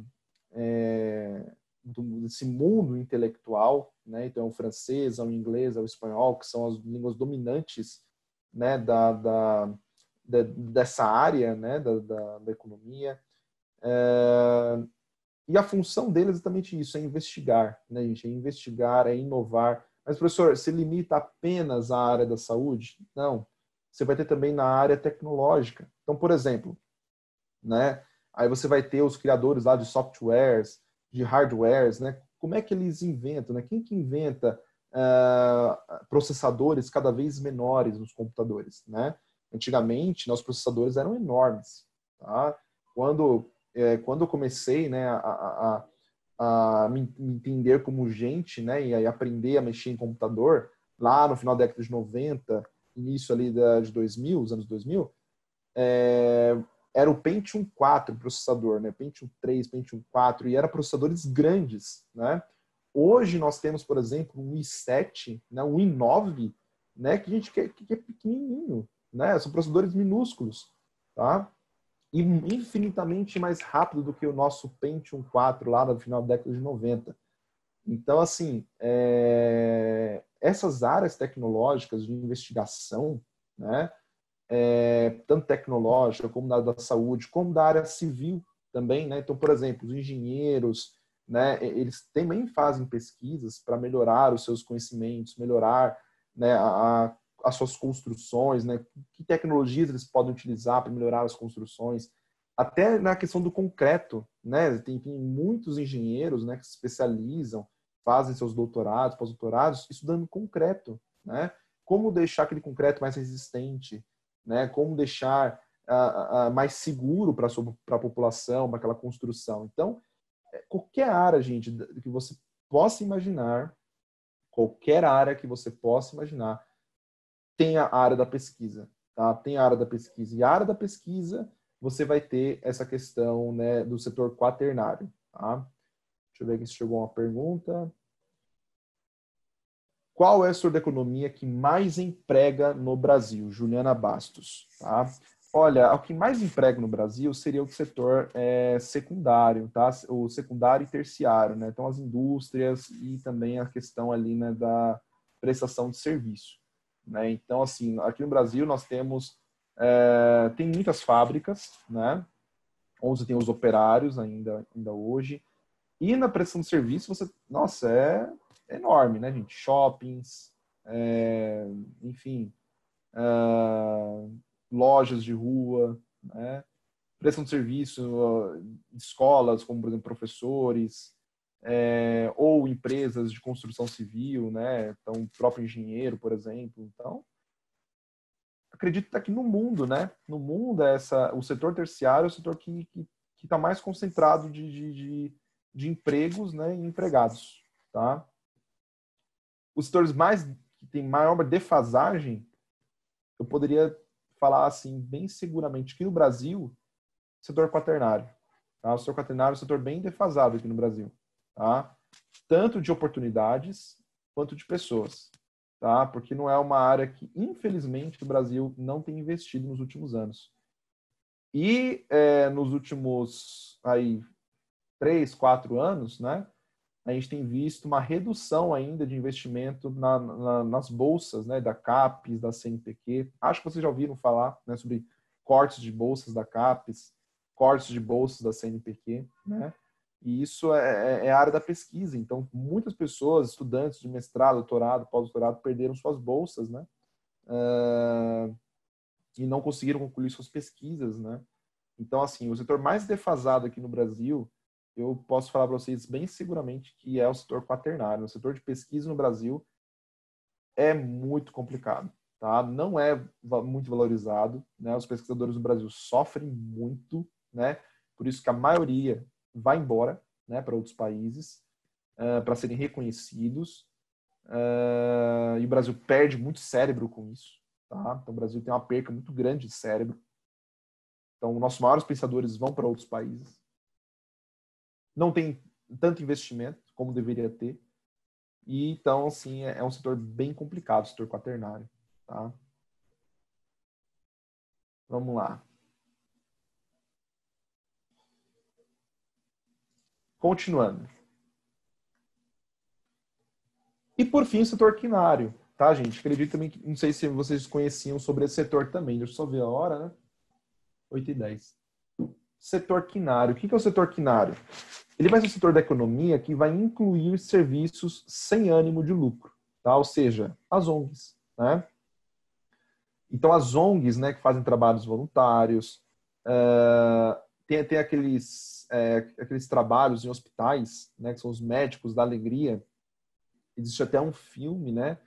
é, do, desse mundo intelectual, né? Então, é o francês, é o inglês, é o espanhol, que são as línguas dominantes, né? Da, da, da dessa área, né? Da, da, da economia. É... E a função dele é exatamente isso, é investigar, né, gente? É investigar, é inovar. Mas, professor, se limita apenas à área da saúde? Não. Você vai ter também na área tecnológica. Então, por exemplo, né? Aí você vai ter os criadores lá de softwares, de hardwares, né? Como é que eles inventam, né? Quem que inventa uh, processadores cada vez menores nos computadores, né? Antigamente, nossos processadores eram enormes, tá? Quando, é, quando eu comecei, né, a, a, a, me entender como gente, né, e aprender a mexer em computador, lá no final da década de 90, início ali da, de 2000, os anos 2000, é, era o Pentium 4 processador, né? Pentium 3, Pentium 4, e era processadores grandes, né? Hoje nós temos, por exemplo, um i7, né? um i9, né? que a gente quer que é pequenininho, né? São processadores minúsculos, tá? E infinitamente mais rápido do que o nosso Pentium 4 lá no final da década de 90. Então, assim, é... essas áreas tecnológicas de investigação, né? é, tanto tecnológica, como da, da saúde, como da área civil também. Né? Então, por exemplo, os engenheiros, né, eles também fazem pesquisas para melhorar os seus conhecimentos, melhorar né, a, as suas construções, né? que tecnologias eles podem utilizar para melhorar as construções, até na questão do concreto, né? Tem, tem, muitos engenheiros, né, que se especializam, fazem seus doutorados, pós-doutorados, estudando concreto, né? Como deixar aquele concreto mais resistente, né? Como deixar uh, uh, mais seguro para a população, para aquela construção. Então, é, qualquer área, gente, que você possa imaginar, qualquer área que você possa imaginar, tem a área da pesquisa, tá? Tem a área da pesquisa. E a área da pesquisa, você vai ter essa questão né, do setor quaternário, tá? Deixa eu ver aqui se chegou uma pergunta. Qual é a senhor economia que mais emprega no Brasil? Juliana Bastos. Tá? Olha, o que mais emprega no Brasil seria o setor é, secundário, tá? O secundário e terciário, né? Então, as indústrias e também a questão ali né, da prestação de serviço. Né? Então, assim, aqui no Brasil nós temos é, tem muitas fábricas, né? 11 tem os operários ainda, ainda hoje. E na prestação de serviço, você, nossa, é enorme, né, gente? Shoppings, é, enfim, uh, lojas de rua, né? prestação de serviço, uh, escolas, como por exemplo professores, é, ou empresas de construção civil, né? Então, o próprio engenheiro, por exemplo. Então, acredito que no mundo, né? No mundo, é essa, o setor terciário é o setor que está mais concentrado de, de, de, de empregos né? e empregados, tá? os setores mais que tem maior defasagem, eu poderia falar assim bem seguramente que no Brasil, setor quaternário. Tá? O setor quaternário é um setor bem defasado aqui no Brasil, tá? Tanto de oportunidades quanto de pessoas, tá? Porque não é uma área que infelizmente o Brasil não tem investido nos últimos anos. E é, nos últimos aí três, quatro anos, né? a gente tem visto uma redução ainda de investimento na, na, nas bolsas, né, da CAPES, da CNPq. Acho que vocês já ouviram falar né, sobre cortes de bolsas da CAPES, cortes de bolsas da CNPq, né? E isso é, é, é área da pesquisa. Então, muitas pessoas, estudantes de mestrado, doutorado, pós-doutorado, perderam suas bolsas, né? Uh, e não conseguiram concluir suas pesquisas, né? Então, assim, o setor mais defasado aqui no Brasil eu posso falar para vocês bem seguramente que é o setor quaternário. O setor de pesquisa no Brasil é muito complicado, tá? Não é muito valorizado, né? Os pesquisadores no Brasil sofrem muito, né? Por isso que a maioria vai embora, né, para outros países, uh, para serem reconhecidos. Uh, e o Brasil perde muito cérebro com isso, tá? Então o Brasil tem uma perca muito grande de cérebro. Então, nossos maiores pensadores vão para outros países não tem tanto investimento como deveria ter. E então, assim, é, é um setor bem complicado, o setor quaternário, tá? Vamos lá. Continuando. E por fim, o setor quinário, tá, gente? Acredito também que, não sei se vocês conheciam sobre esse setor também, deixa eu só ver a hora, né? 8 e 10 setor quinário. O que é o setor quinário? Ele vai ser o setor da economia que vai incluir serviços sem ânimo de lucro, tá? ou seja, as ONGs. Né? Então, as ONGs né, que fazem trabalhos voluntários, uh, tem, tem aqueles, é, aqueles trabalhos em hospitais, né, que são os médicos da alegria. Existe até um filme, né,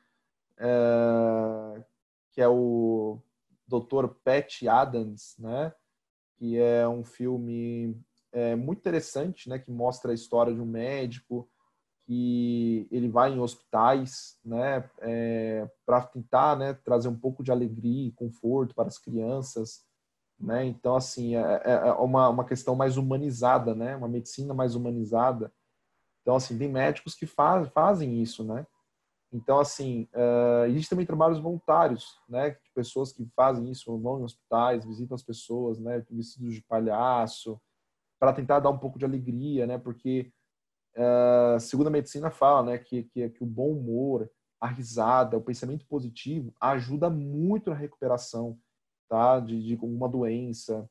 é, que é o Dr. Pat Adams, né, que é um filme é, muito interessante, né, que mostra a história de um médico que ele vai em hospitais, né, é, para tentar, né, trazer um pouco de alegria e conforto para as crianças, né. Então, assim, é, é, é uma, uma questão mais humanizada, né, uma medicina mais humanizada. Então, assim, tem médicos que faz, fazem isso, né. Então, assim, uh, existem também trabalhos voluntários, né, pessoas que fazem isso, vão em hospitais, visitam as pessoas, né, vestidos de palhaço, para tentar dar um pouco de alegria, né, porque uh, segundo a medicina fala, né, que, que, que o bom humor, a risada, o pensamento positivo ajuda muito na recuperação, tá, de, de uma doença,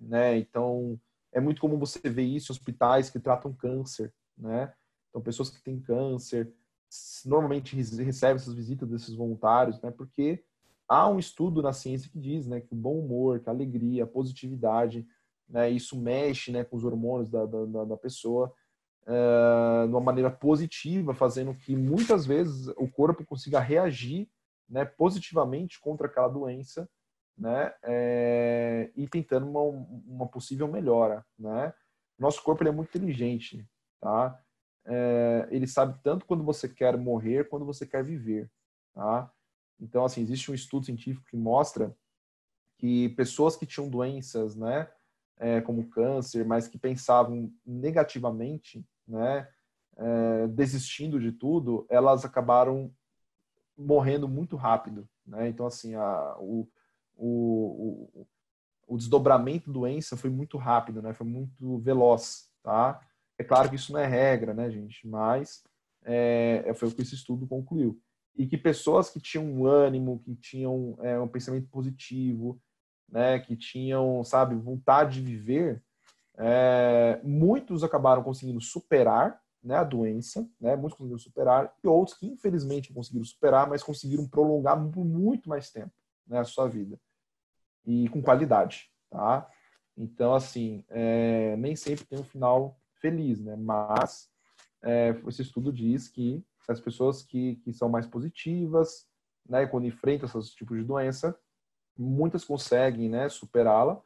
né, então é muito comum você ver isso em hospitais que tratam câncer, né, então pessoas que têm câncer normalmente recebem essas visitas desses voluntários, né, porque Há um estudo na ciência que diz né, que o bom humor, que a alegria, a positividade, né, isso mexe né, com os hormônios da, da, da pessoa uh, de uma maneira positiva, fazendo que muitas vezes o corpo consiga reagir né, positivamente contra aquela doença né, é, e tentando uma, uma possível melhora. Né? Nosso corpo ele é muito inteligente, tá? É, ele sabe tanto quando você quer morrer, quando você quer viver, tá? Então, assim, existe um estudo científico que mostra que pessoas que tinham doenças, né, é, como câncer, mas que pensavam negativamente, né, é, desistindo de tudo, elas acabaram morrendo muito rápido, né? Então, assim, a, o, o, o, o desdobramento da doença foi muito rápido, né? Foi muito veloz, tá? É claro que isso não é regra, né, gente? Mas é, é foi o que esse estudo concluiu e que pessoas que tinham um ânimo, que tinham é, um pensamento positivo, né, que tinham, sabe, vontade de viver, é, muitos acabaram conseguindo superar né, a doença, né, muitos conseguiram superar, e outros que infelizmente não conseguiram superar, mas conseguiram prolongar por muito mais tempo né, a sua vida. E com qualidade, tá? Então, assim, é, nem sempre tem um final feliz, né? Mas é, esse estudo diz que as pessoas que, que são mais positivas, né, quando enfrentam esses tipos de doença, muitas conseguem né, superá-la,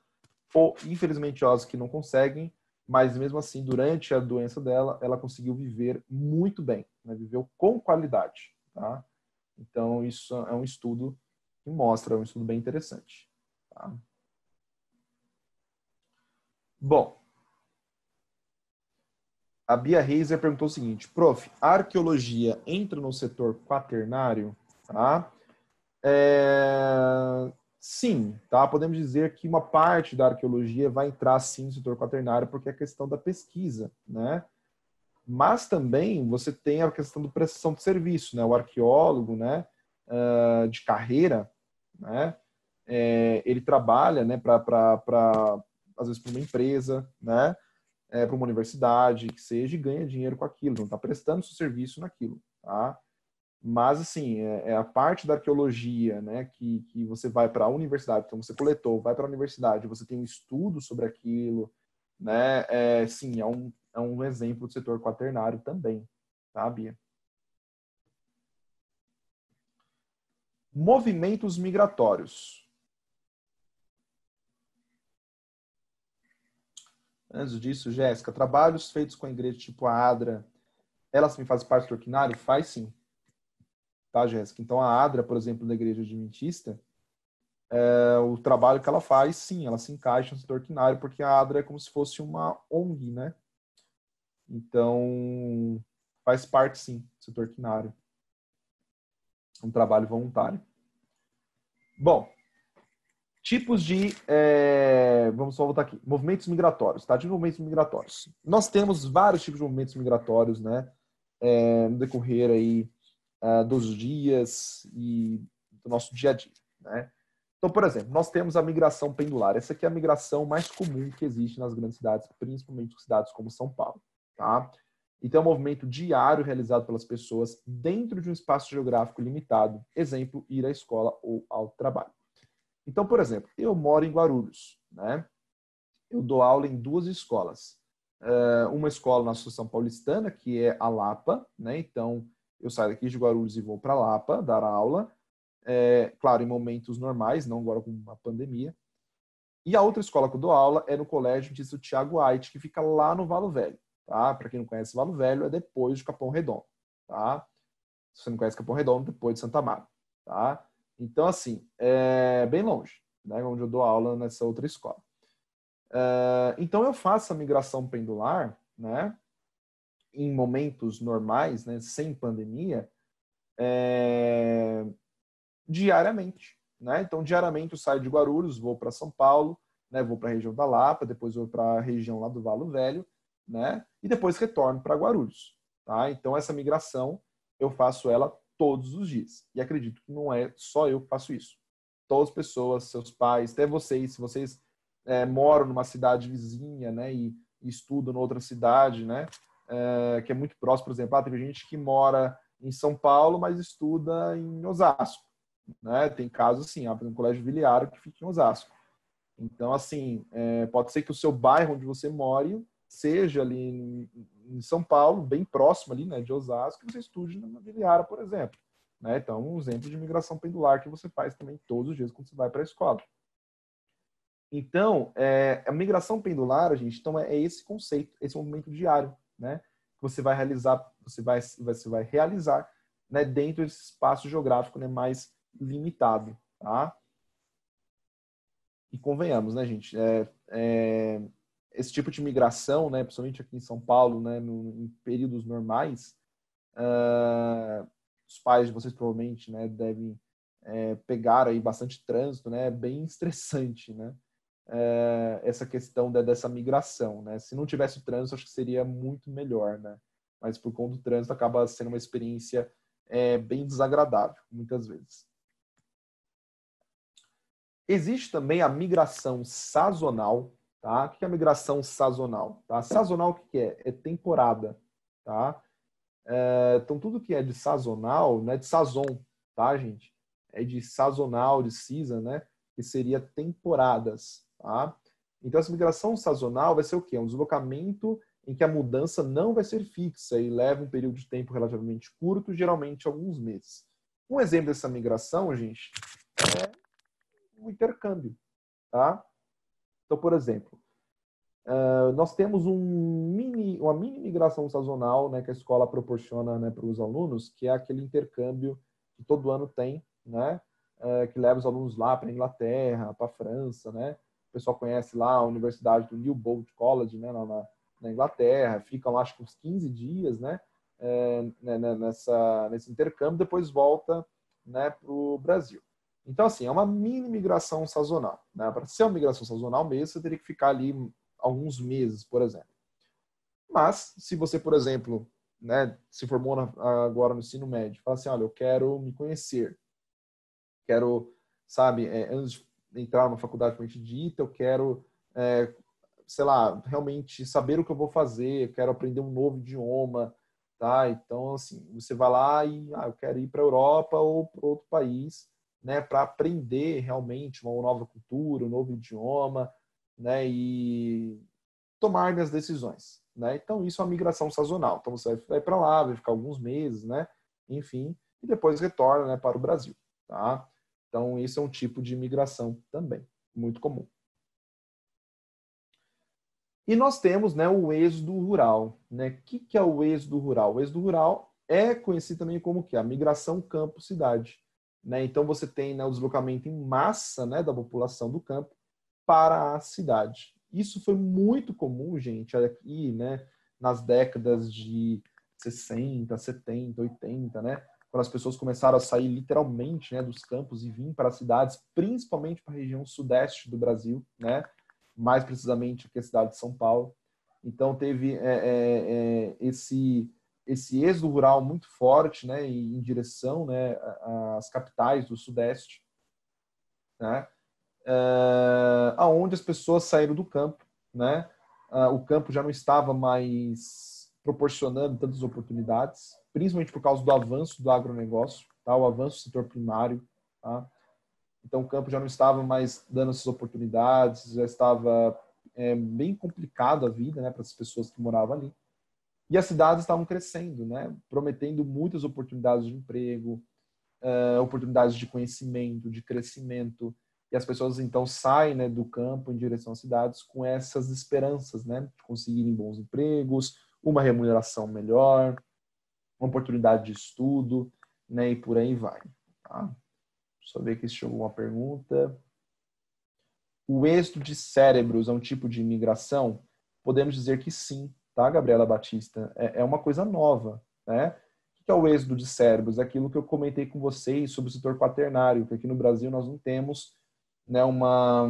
ou infelizmente as que não conseguem, mas mesmo assim, durante a doença dela, ela conseguiu viver muito bem, né, viveu com qualidade. Tá? Então, isso é um estudo que mostra, é um estudo bem interessante. Tá? Bom, a Bia Reiser perguntou o seguinte: prof, a arqueologia entra no setor quaternário? Tá? É... Sim, tá? podemos dizer que uma parte da arqueologia vai entrar sim no setor quaternário, porque é questão da pesquisa, né? Mas também você tem a questão do prestação de serviço, né? O arqueólogo, né? Uh, de carreira, né? É, ele trabalha, né? Para às vezes para uma empresa, né? é, para uma universidade, que seja, e ganha dinheiro com aquilo, não está prestando seu serviço naquilo, tá? Mas, assim, é, é a parte da arqueologia, né, que, que você vai para a universidade, então você coletou, vai para a universidade, você tem um estudo sobre aquilo, né, é, sim, é um, é um exemplo do setor quaternário também, tá, Bia? Movimentos migratórios. Antes disso, Jéssica, trabalhos feitos com a igreja tipo a Adra, elas fazem parte do Orquinário? Faz sim. Tá, Jéssica? Então, a Adra, por exemplo, da igreja adventista, é, o trabalho que ela faz, sim, ela se encaixa no setor orquinário, porque a Adra é como se fosse uma ONG, né? Então, faz parte, sim, do setor quinário. Um trabalho voluntário. Bom, Tipos de. É, vamos só voltar aqui. Movimentos migratórios, tá? De movimentos migratórios. Nós temos vários tipos de movimentos migratórios, né? É, no decorrer aí ah, dos dias e do nosso dia a dia, né? Então, por exemplo, nós temos a migração pendular. Essa aqui é a migração mais comum que existe nas grandes cidades, principalmente cidades como São Paulo, tá? Então, é um movimento diário realizado pelas pessoas dentro de um espaço geográfico limitado. Exemplo, ir à escola ou ao trabalho. Então, por exemplo, eu moro em Guarulhos, né? Eu dou aula em duas escolas. Eh, uma escola na Associação Paulistana, que é a Lapa, né? Então, eu saio daqui de Guarulhos e vou para Lapa dar aula. É, claro, em momentos normais, não agora com a pandemia. E a outra escola que eu dou aula é no Colégio Distrito Tiago White, que fica lá no Valo Velho, tá? Para quem não conhece Valo Velho, é depois de Capão Redondo, tá? Se você não conhece Capão Redondo, depois de Santa Mara, tá? Então, assim, é bem longe, né? onde eu dou aula nessa outra escola. É, então, eu faço a migração pendular, né? Em momentos normais, né? Sem pandemia, é... diariamente, né? Então, diariamente eu saio de Guarulhos, vou para São Paulo, né? Vou para a região da Lapa, depois vou para a região lá do Valo Velho, né? E depois retorno para Guarulhos, tá? Então, essa migração eu faço ela todos os dias. E acredito que não é só eu que faço isso. Todas as pessoas, seus pais, até vocês, se vocês é, moram numa cidade vizinha, né, e, e estudam em outra cidade, né, é, que é muito próximo, por exemplo, ah, tem gente que mora em São Paulo, mas estuda em Osasco, né? Tem casos assim, há ah, um colégio biliário que fica em Osasco. Então, assim, é, pode ser que o seu bairro onde você mora seja ali em São Paulo, bem próximo ali, né, de Osasco, que você estude na Viliara, por exemplo. Né? Então, um exemplo de migração pendular que você faz também todos os dias quando você vai para a escola. Então, é, a migração pendular, gente, então é, é esse conceito, esse movimento diário, né? Que você vai realizar, você vai, você vai realizar, né, dentro desse espaço geográfico, né, mais limitado, tá? E convenhamos, né, gente? É, é, esse tipo de migração, né, principalmente aqui em São Paulo, né, no, em períodos normais, uh, os pais de vocês provavelmente, né, devem é, pegar aí bastante trânsito, né, é bem estressante, né, é, essa questão dessa migração, né. Se não tivesse o trânsito, acho que seria muito melhor, né, mas por conta do trânsito acaba sendo uma experiência é, bem desagradável, muitas vezes. Existe também a migração sazonal, Tá? O que é migração sazonal? Tá? Sazonal o que é? É temporada. Tá? É, então, tudo que é de sazonal, né, de sazon, tá, gente? É de sazonal, de season, né? Que seria temporadas, tá? Então, essa migração sazonal vai ser o quê? É um deslocamento em que a mudança não vai ser fixa e leva um período de tempo relativamente curto, geralmente alguns meses. Um exemplo dessa migração, gente, é o intercâmbio, tá? Então, por exemplo, eh, nós temos um mini, uma mini migração sazonal né, que a escola proporciona né, para os alunos, que é aquele intercâmbio que todo ano tem, né, eh, que leva os alunos lá para a Inglaterra, para a França. Né? O pessoal conhece lá a Universidade do Newbold College, né, na, na Inglaterra, ficam lá acho que uns 15 dias né, eh, né, né, nessa, nesse intercâmbio, depois volta né, para o Brasil. Então, assim, é uma mini migração sazonal. Né? Para ser uma migração sazonal mesmo, você teria que ficar ali alguns meses, por exemplo. Mas, se você, por exemplo, né, se formou na, agora no ensino médio, fala assim, olha, eu quero me conhecer, quero, sabe, é, antes de entrar na faculdade gente dita, eu quero, é, sei lá, realmente saber o que eu vou fazer, eu quero aprender um novo idioma, tá? Então, assim, você vai lá e, ah, eu quero ir para a Europa ou para outro país, né, para aprender realmente uma nova cultura, um novo idioma, né, e tomar minhas decisões, né? Então isso é uma migração sazonal. Então você vai para lá, vai ficar alguns meses, né? Enfim, e depois retorna, né, para o Brasil, tá? Então isso é um tipo de migração também, muito comum. E nós temos, né, o êxodo rural, né? O que, que é o êxodo rural? O êxodo rural é conhecido também como que a migração campo-cidade. Né? Então, você tem né, o deslocamento em massa né, da população do campo para a cidade. Isso foi muito comum, gente, aqui, né, nas décadas de 60, 70, 80, né? Quando as pessoas começaram a sair literalmente né, dos campos e vir para as cidades, principalmente para a região sudeste do Brasil, né? Mais precisamente aqui a cidade de São Paulo. Então, teve é, é, é esse esse êxodo rural muito forte, né, em direção, né, às capitais do Sudeste, né, uh, aonde as pessoas saíram do campo, né, uh, o campo já não estava mais proporcionando tantas oportunidades, principalmente por causa do avanço do agronegócio, tá, o avanço do setor primário, tá, então o campo já não estava mais dando essas oportunidades, já estava é, bem complicado a vida, né, para as pessoas que moravam ali. E as cidades estavam crescendo, né? prometendo muitas oportunidades de emprego, uh, oportunidades de conhecimento, de crescimento. E as pessoas então saem né, do campo em direção às cidades com essas esperanças né, de conseguirem bons empregos, uma remuneração melhor, uma oportunidade de estudo né, e por aí vai. Tá? Deixa eu ver aqui se chegou uma pergunta. O êxito de cérebros é um tipo de imigração? Podemos dizer que sim, tá, Gabriela Batista? É, é uma coisa nova, né? O que é o êxodo de cérebros? É aquilo que eu comentei com vocês sobre o setor quaternário, que aqui no Brasil nós não temos né, uma,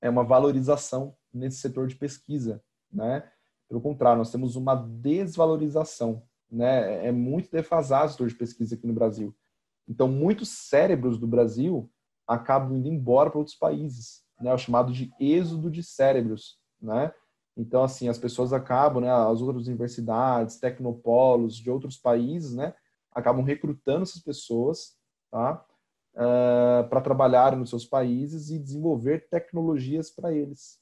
é uma valorização nesse setor de pesquisa, né? Pelo contrário, nós temos uma desvalorização, né? É, é muito defasado o setor de pesquisa aqui no Brasil. Então, muitos cérebros do Brasil acabam indo embora para outros países, né? É o chamado de êxodo de cérebros, né? Então, assim, as pessoas acabam, né, as outras universidades, tecnopolos de outros países, né, acabam recrutando essas pessoas, tá? Uh, eh, para trabalhar nos seus países e desenvolver tecnologias para eles.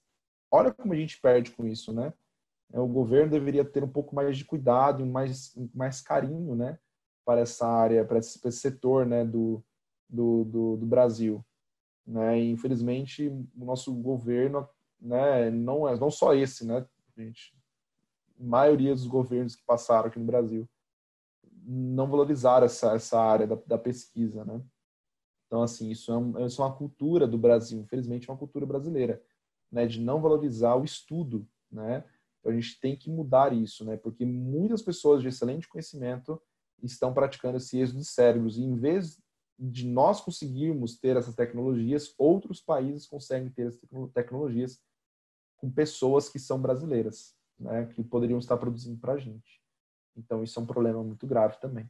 Olha como a gente perde com isso, né? O governo deveria ter um pouco mais de cuidado, mais, mais carinho, né? Para essa área, para esse, esse setor, né? Do, do, do, do Brasil. Né? E, infelizmente, o nosso governo né? Não é não só esse, né, gente? A maioria dos governos que passaram aqui no Brasil não valorizaram essa, essa área da, da pesquisa, né? Então, assim, isso é, um, isso é uma cultura do Brasil, infelizmente é uma cultura brasileira, né? De não valorizar o estudo, né? Então, a gente tem que mudar isso, né? Porque muitas pessoas de excelente conhecimento estão praticando esse êxodo de cérebros e em vez de nós conseguirmos ter essas tecnologias, outros países conseguem ter essas tecnologias com pessoas que são brasileiras, né, que poderiam estar produzindo para a gente. Então, isso é um problema muito grave também.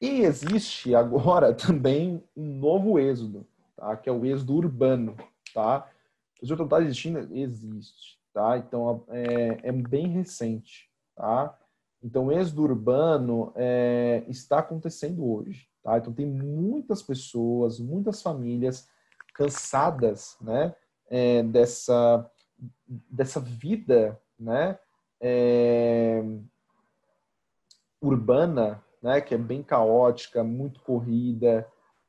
E existe agora também um novo êxodo, tá? que é o êxodo urbano. Tá? O êxodo está existindo? Existe. Tá? Então, é, é bem recente. Tá? Então, o êxodo urbano é, está acontecendo hoje. Tá? Então, tem muitas pessoas, muitas famílias cansadas, né, é, dessa dessa vida, né, é, urbana, né, que é bem caótica, muito corrida,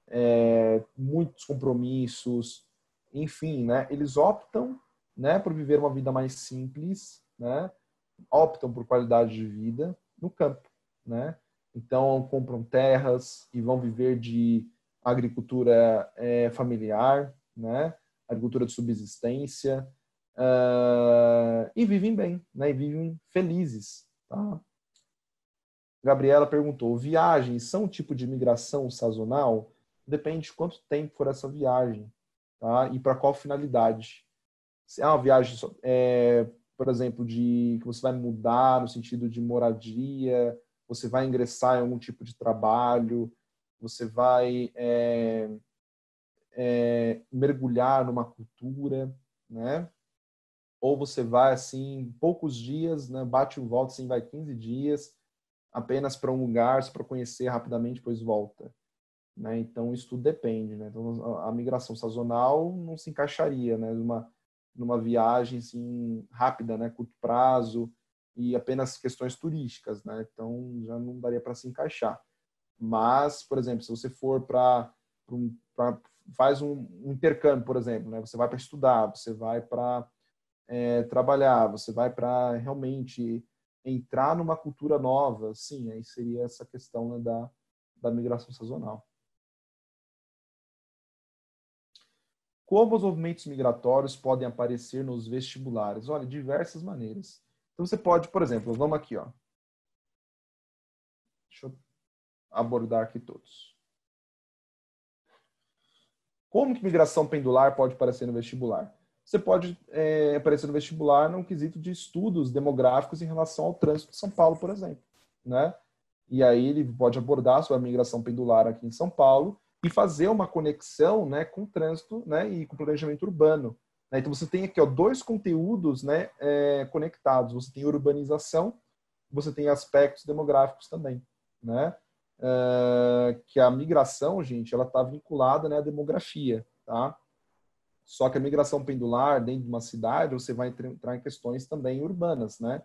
é, muitos compromissos, enfim, né, eles optam, né, por viver uma vida mais simples, né, optam por qualidade de vida no campo, né, então compram terras e vão viver de agricultura é, familiar, né? agricultura de subsistência, uh, e vivem bem, né? E vivem felizes, tá? Gabriela perguntou: viagens são um tipo de migração sazonal? Depende de quanto tempo for essa viagem, tá? E para qual finalidade? Se é uma viagem, é, por exemplo, de que você vai mudar no sentido de moradia, você vai ingressar em algum tipo de trabalho, você vai é, é, mergulhar numa cultura, né? Ou você vai assim, poucos dias, né? Bate e volta, assim, vai 15 dias, apenas para um lugar, para conhecer rapidamente, depois volta. Né? Então isso tudo depende, né? Então a migração sazonal não se encaixaria, né? Numa, numa viagem assim rápida, né? Curto prazo e apenas questões turísticas, né? Então já não daria para se encaixar. Mas, por exemplo, se você for para um, faz um, um, intercâmbio, por exemplo, né? Você vai para estudar, você vai para é, trabalhar, você vai para realmente entrar numa cultura nova, sim, aí seria essa questão né, da, da migração sazonal. Como os movimentos migratórios podem aparecer nos vestibulares? Olha, diversas maneiras. Então você pode, por exemplo, vamos aqui, ó. Deixa eu abordar aqui todos. Como que migração pendular pode aparecer no vestibular? Você pode é, aparecer no vestibular num quesito de estudos demográficos em relação ao trânsito de São Paulo, por exemplo. Né? E aí ele pode abordar sobre a migração pendular aqui em São Paulo e fazer uma conexão né, com o trânsito né, e com o planejamento urbano. Né? Então você tem aqui ó, dois conteúdos né, é, conectados. Você tem urbanização, você tem aspectos demográficos também. Né? É, que a migração, gente, ela está vinculada né, à demografia, tá? Só que a migração pendular dentro de uma cidade, você vai entrar em questões também urbanas, né?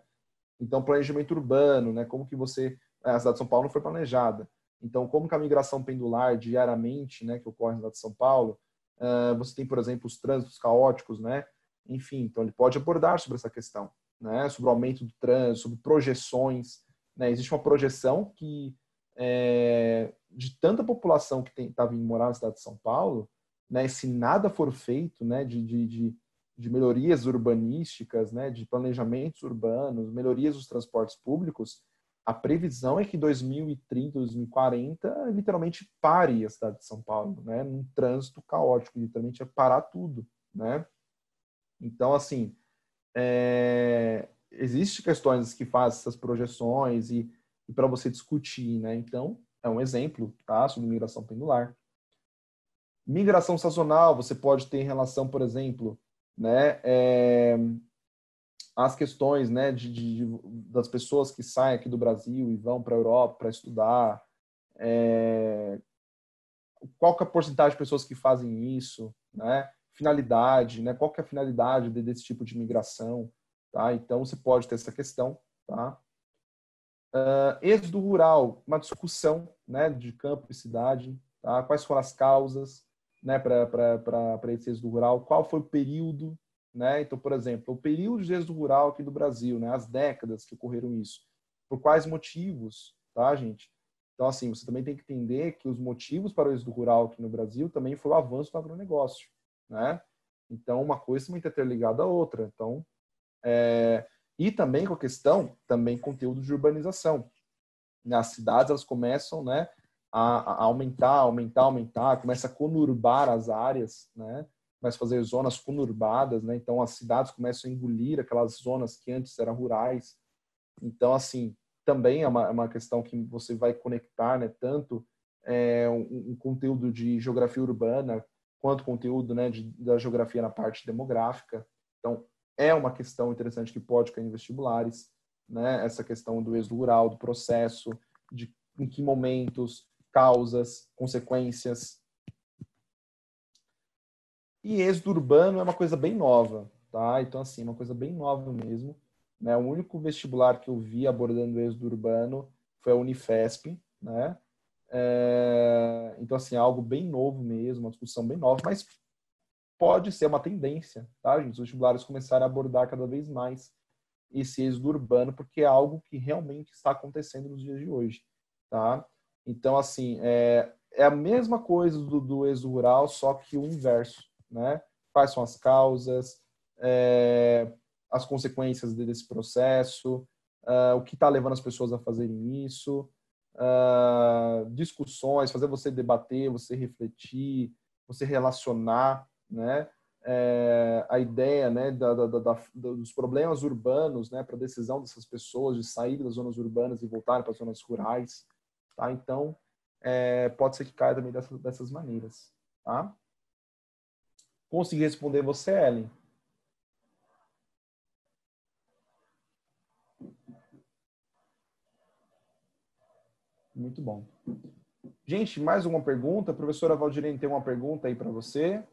Então, planejamento urbano, né? Como que você... É, a cidade de São Paulo não foi planejada. Então, como que a migração pendular diariamente, né? Que ocorre na cidade de São Paulo, é, você tem, por exemplo, os trânsitos caóticos, né? Enfim, então ele pode abordar sobre essa questão, né? Sobre o aumento do trânsito, sobre projeções, né? Existe uma projeção que é, de tanta população que estava tá vindo morar na cidade de São Paulo, né, se nada for feito né, de, de, de, melhorias urbanísticas, né, de planejamentos urbanos, melhorias dos transportes públicos, a previsão é que 2030, 2040, literalmente pare a cidade de São Paulo, né, num trânsito caótico, literalmente é parar tudo. Né? Então, assim, é, existem questões que fazem essas projeções e e para você discutir, né? Então, é um exemplo, tá? Sobre migração pendular. Migração sazonal, você pode ter em relação, por exemplo, né? É, as questões, né? De, de, das pessoas que saem aqui do Brasil e vão para a Europa para estudar. É, qual que é a porcentagem de pessoas que fazem isso, né? Finalidade, né? Qual que é a finalidade desse tipo de migração, tá? Então, você pode ter essa questão, tá? Uh, êxodo rural, uma discussão né, de campo e cidade, tá? quais foram as causas né, para esse êxodo rural, qual foi o período. Né? Então, por exemplo, o período de êxodo rural aqui do Brasil, né, as décadas que ocorreram isso, por quais motivos, tá, gente? Então, assim, você também tem que entender que os motivos para o êxodo rural aqui no Brasil também foi o avanço do agronegócio, né? Então, uma coisa está muito interligada à outra. Então, é, e também com a questão, também conteúdo de urbanização. As cidades elas começam né, a, a aumentar, aumentar, aumentar, começa a conurbar as áreas, né? mas a fazer zonas conurbadas, né? então as cidades começam a engolir aquelas zonas que antes eram rurais. Então, assim, também é uma, é uma questão que você vai conectar né, tanto é, um, um conteúdo de geografia urbana quanto conteúdo né, de, da geografia na parte demográfica. Então, é uma questão interessante que pode cair em vestibulares, né? Essa questão do êxodo rural, do processo, de em que momentos, causas, consequências. E êxodo urbano é uma coisa bem nova, tá? Então, assim, é uma coisa bem nova mesmo. Né? O único vestibular que eu vi abordando êxodo urbano foi a Unifesp, né? É... Então, assim, é algo bem novo mesmo, uma discussão bem nova, mas pode ser uma tendência, tá, gente? Os vestibulares começarem a abordar cada vez mais esse êxodo urbano, porque é algo que realmente está acontecendo nos dias de hoje, tá? Então, assim, é, é a mesma coisa do, do êxodo rural, só que o inverso, né? Quais são as causas, é, as consequências desse processo, uh, o que está levando as pessoas a fazerem isso, uh, discussões, fazer você debater, você refletir, você relacionar, né? É, a ideia né, da, da, da, dos problemas urbanos né, para a decisão dessas pessoas de sair das zonas urbanas e voltar para as zonas rurais. Tá? Então, é, pode ser que caia também dessas, dessas maneiras. Tá? Consegui responder você, Ellen? Muito bom. Gente, mais uma pergunta? A professora Valdirene tem uma pergunta aí para você.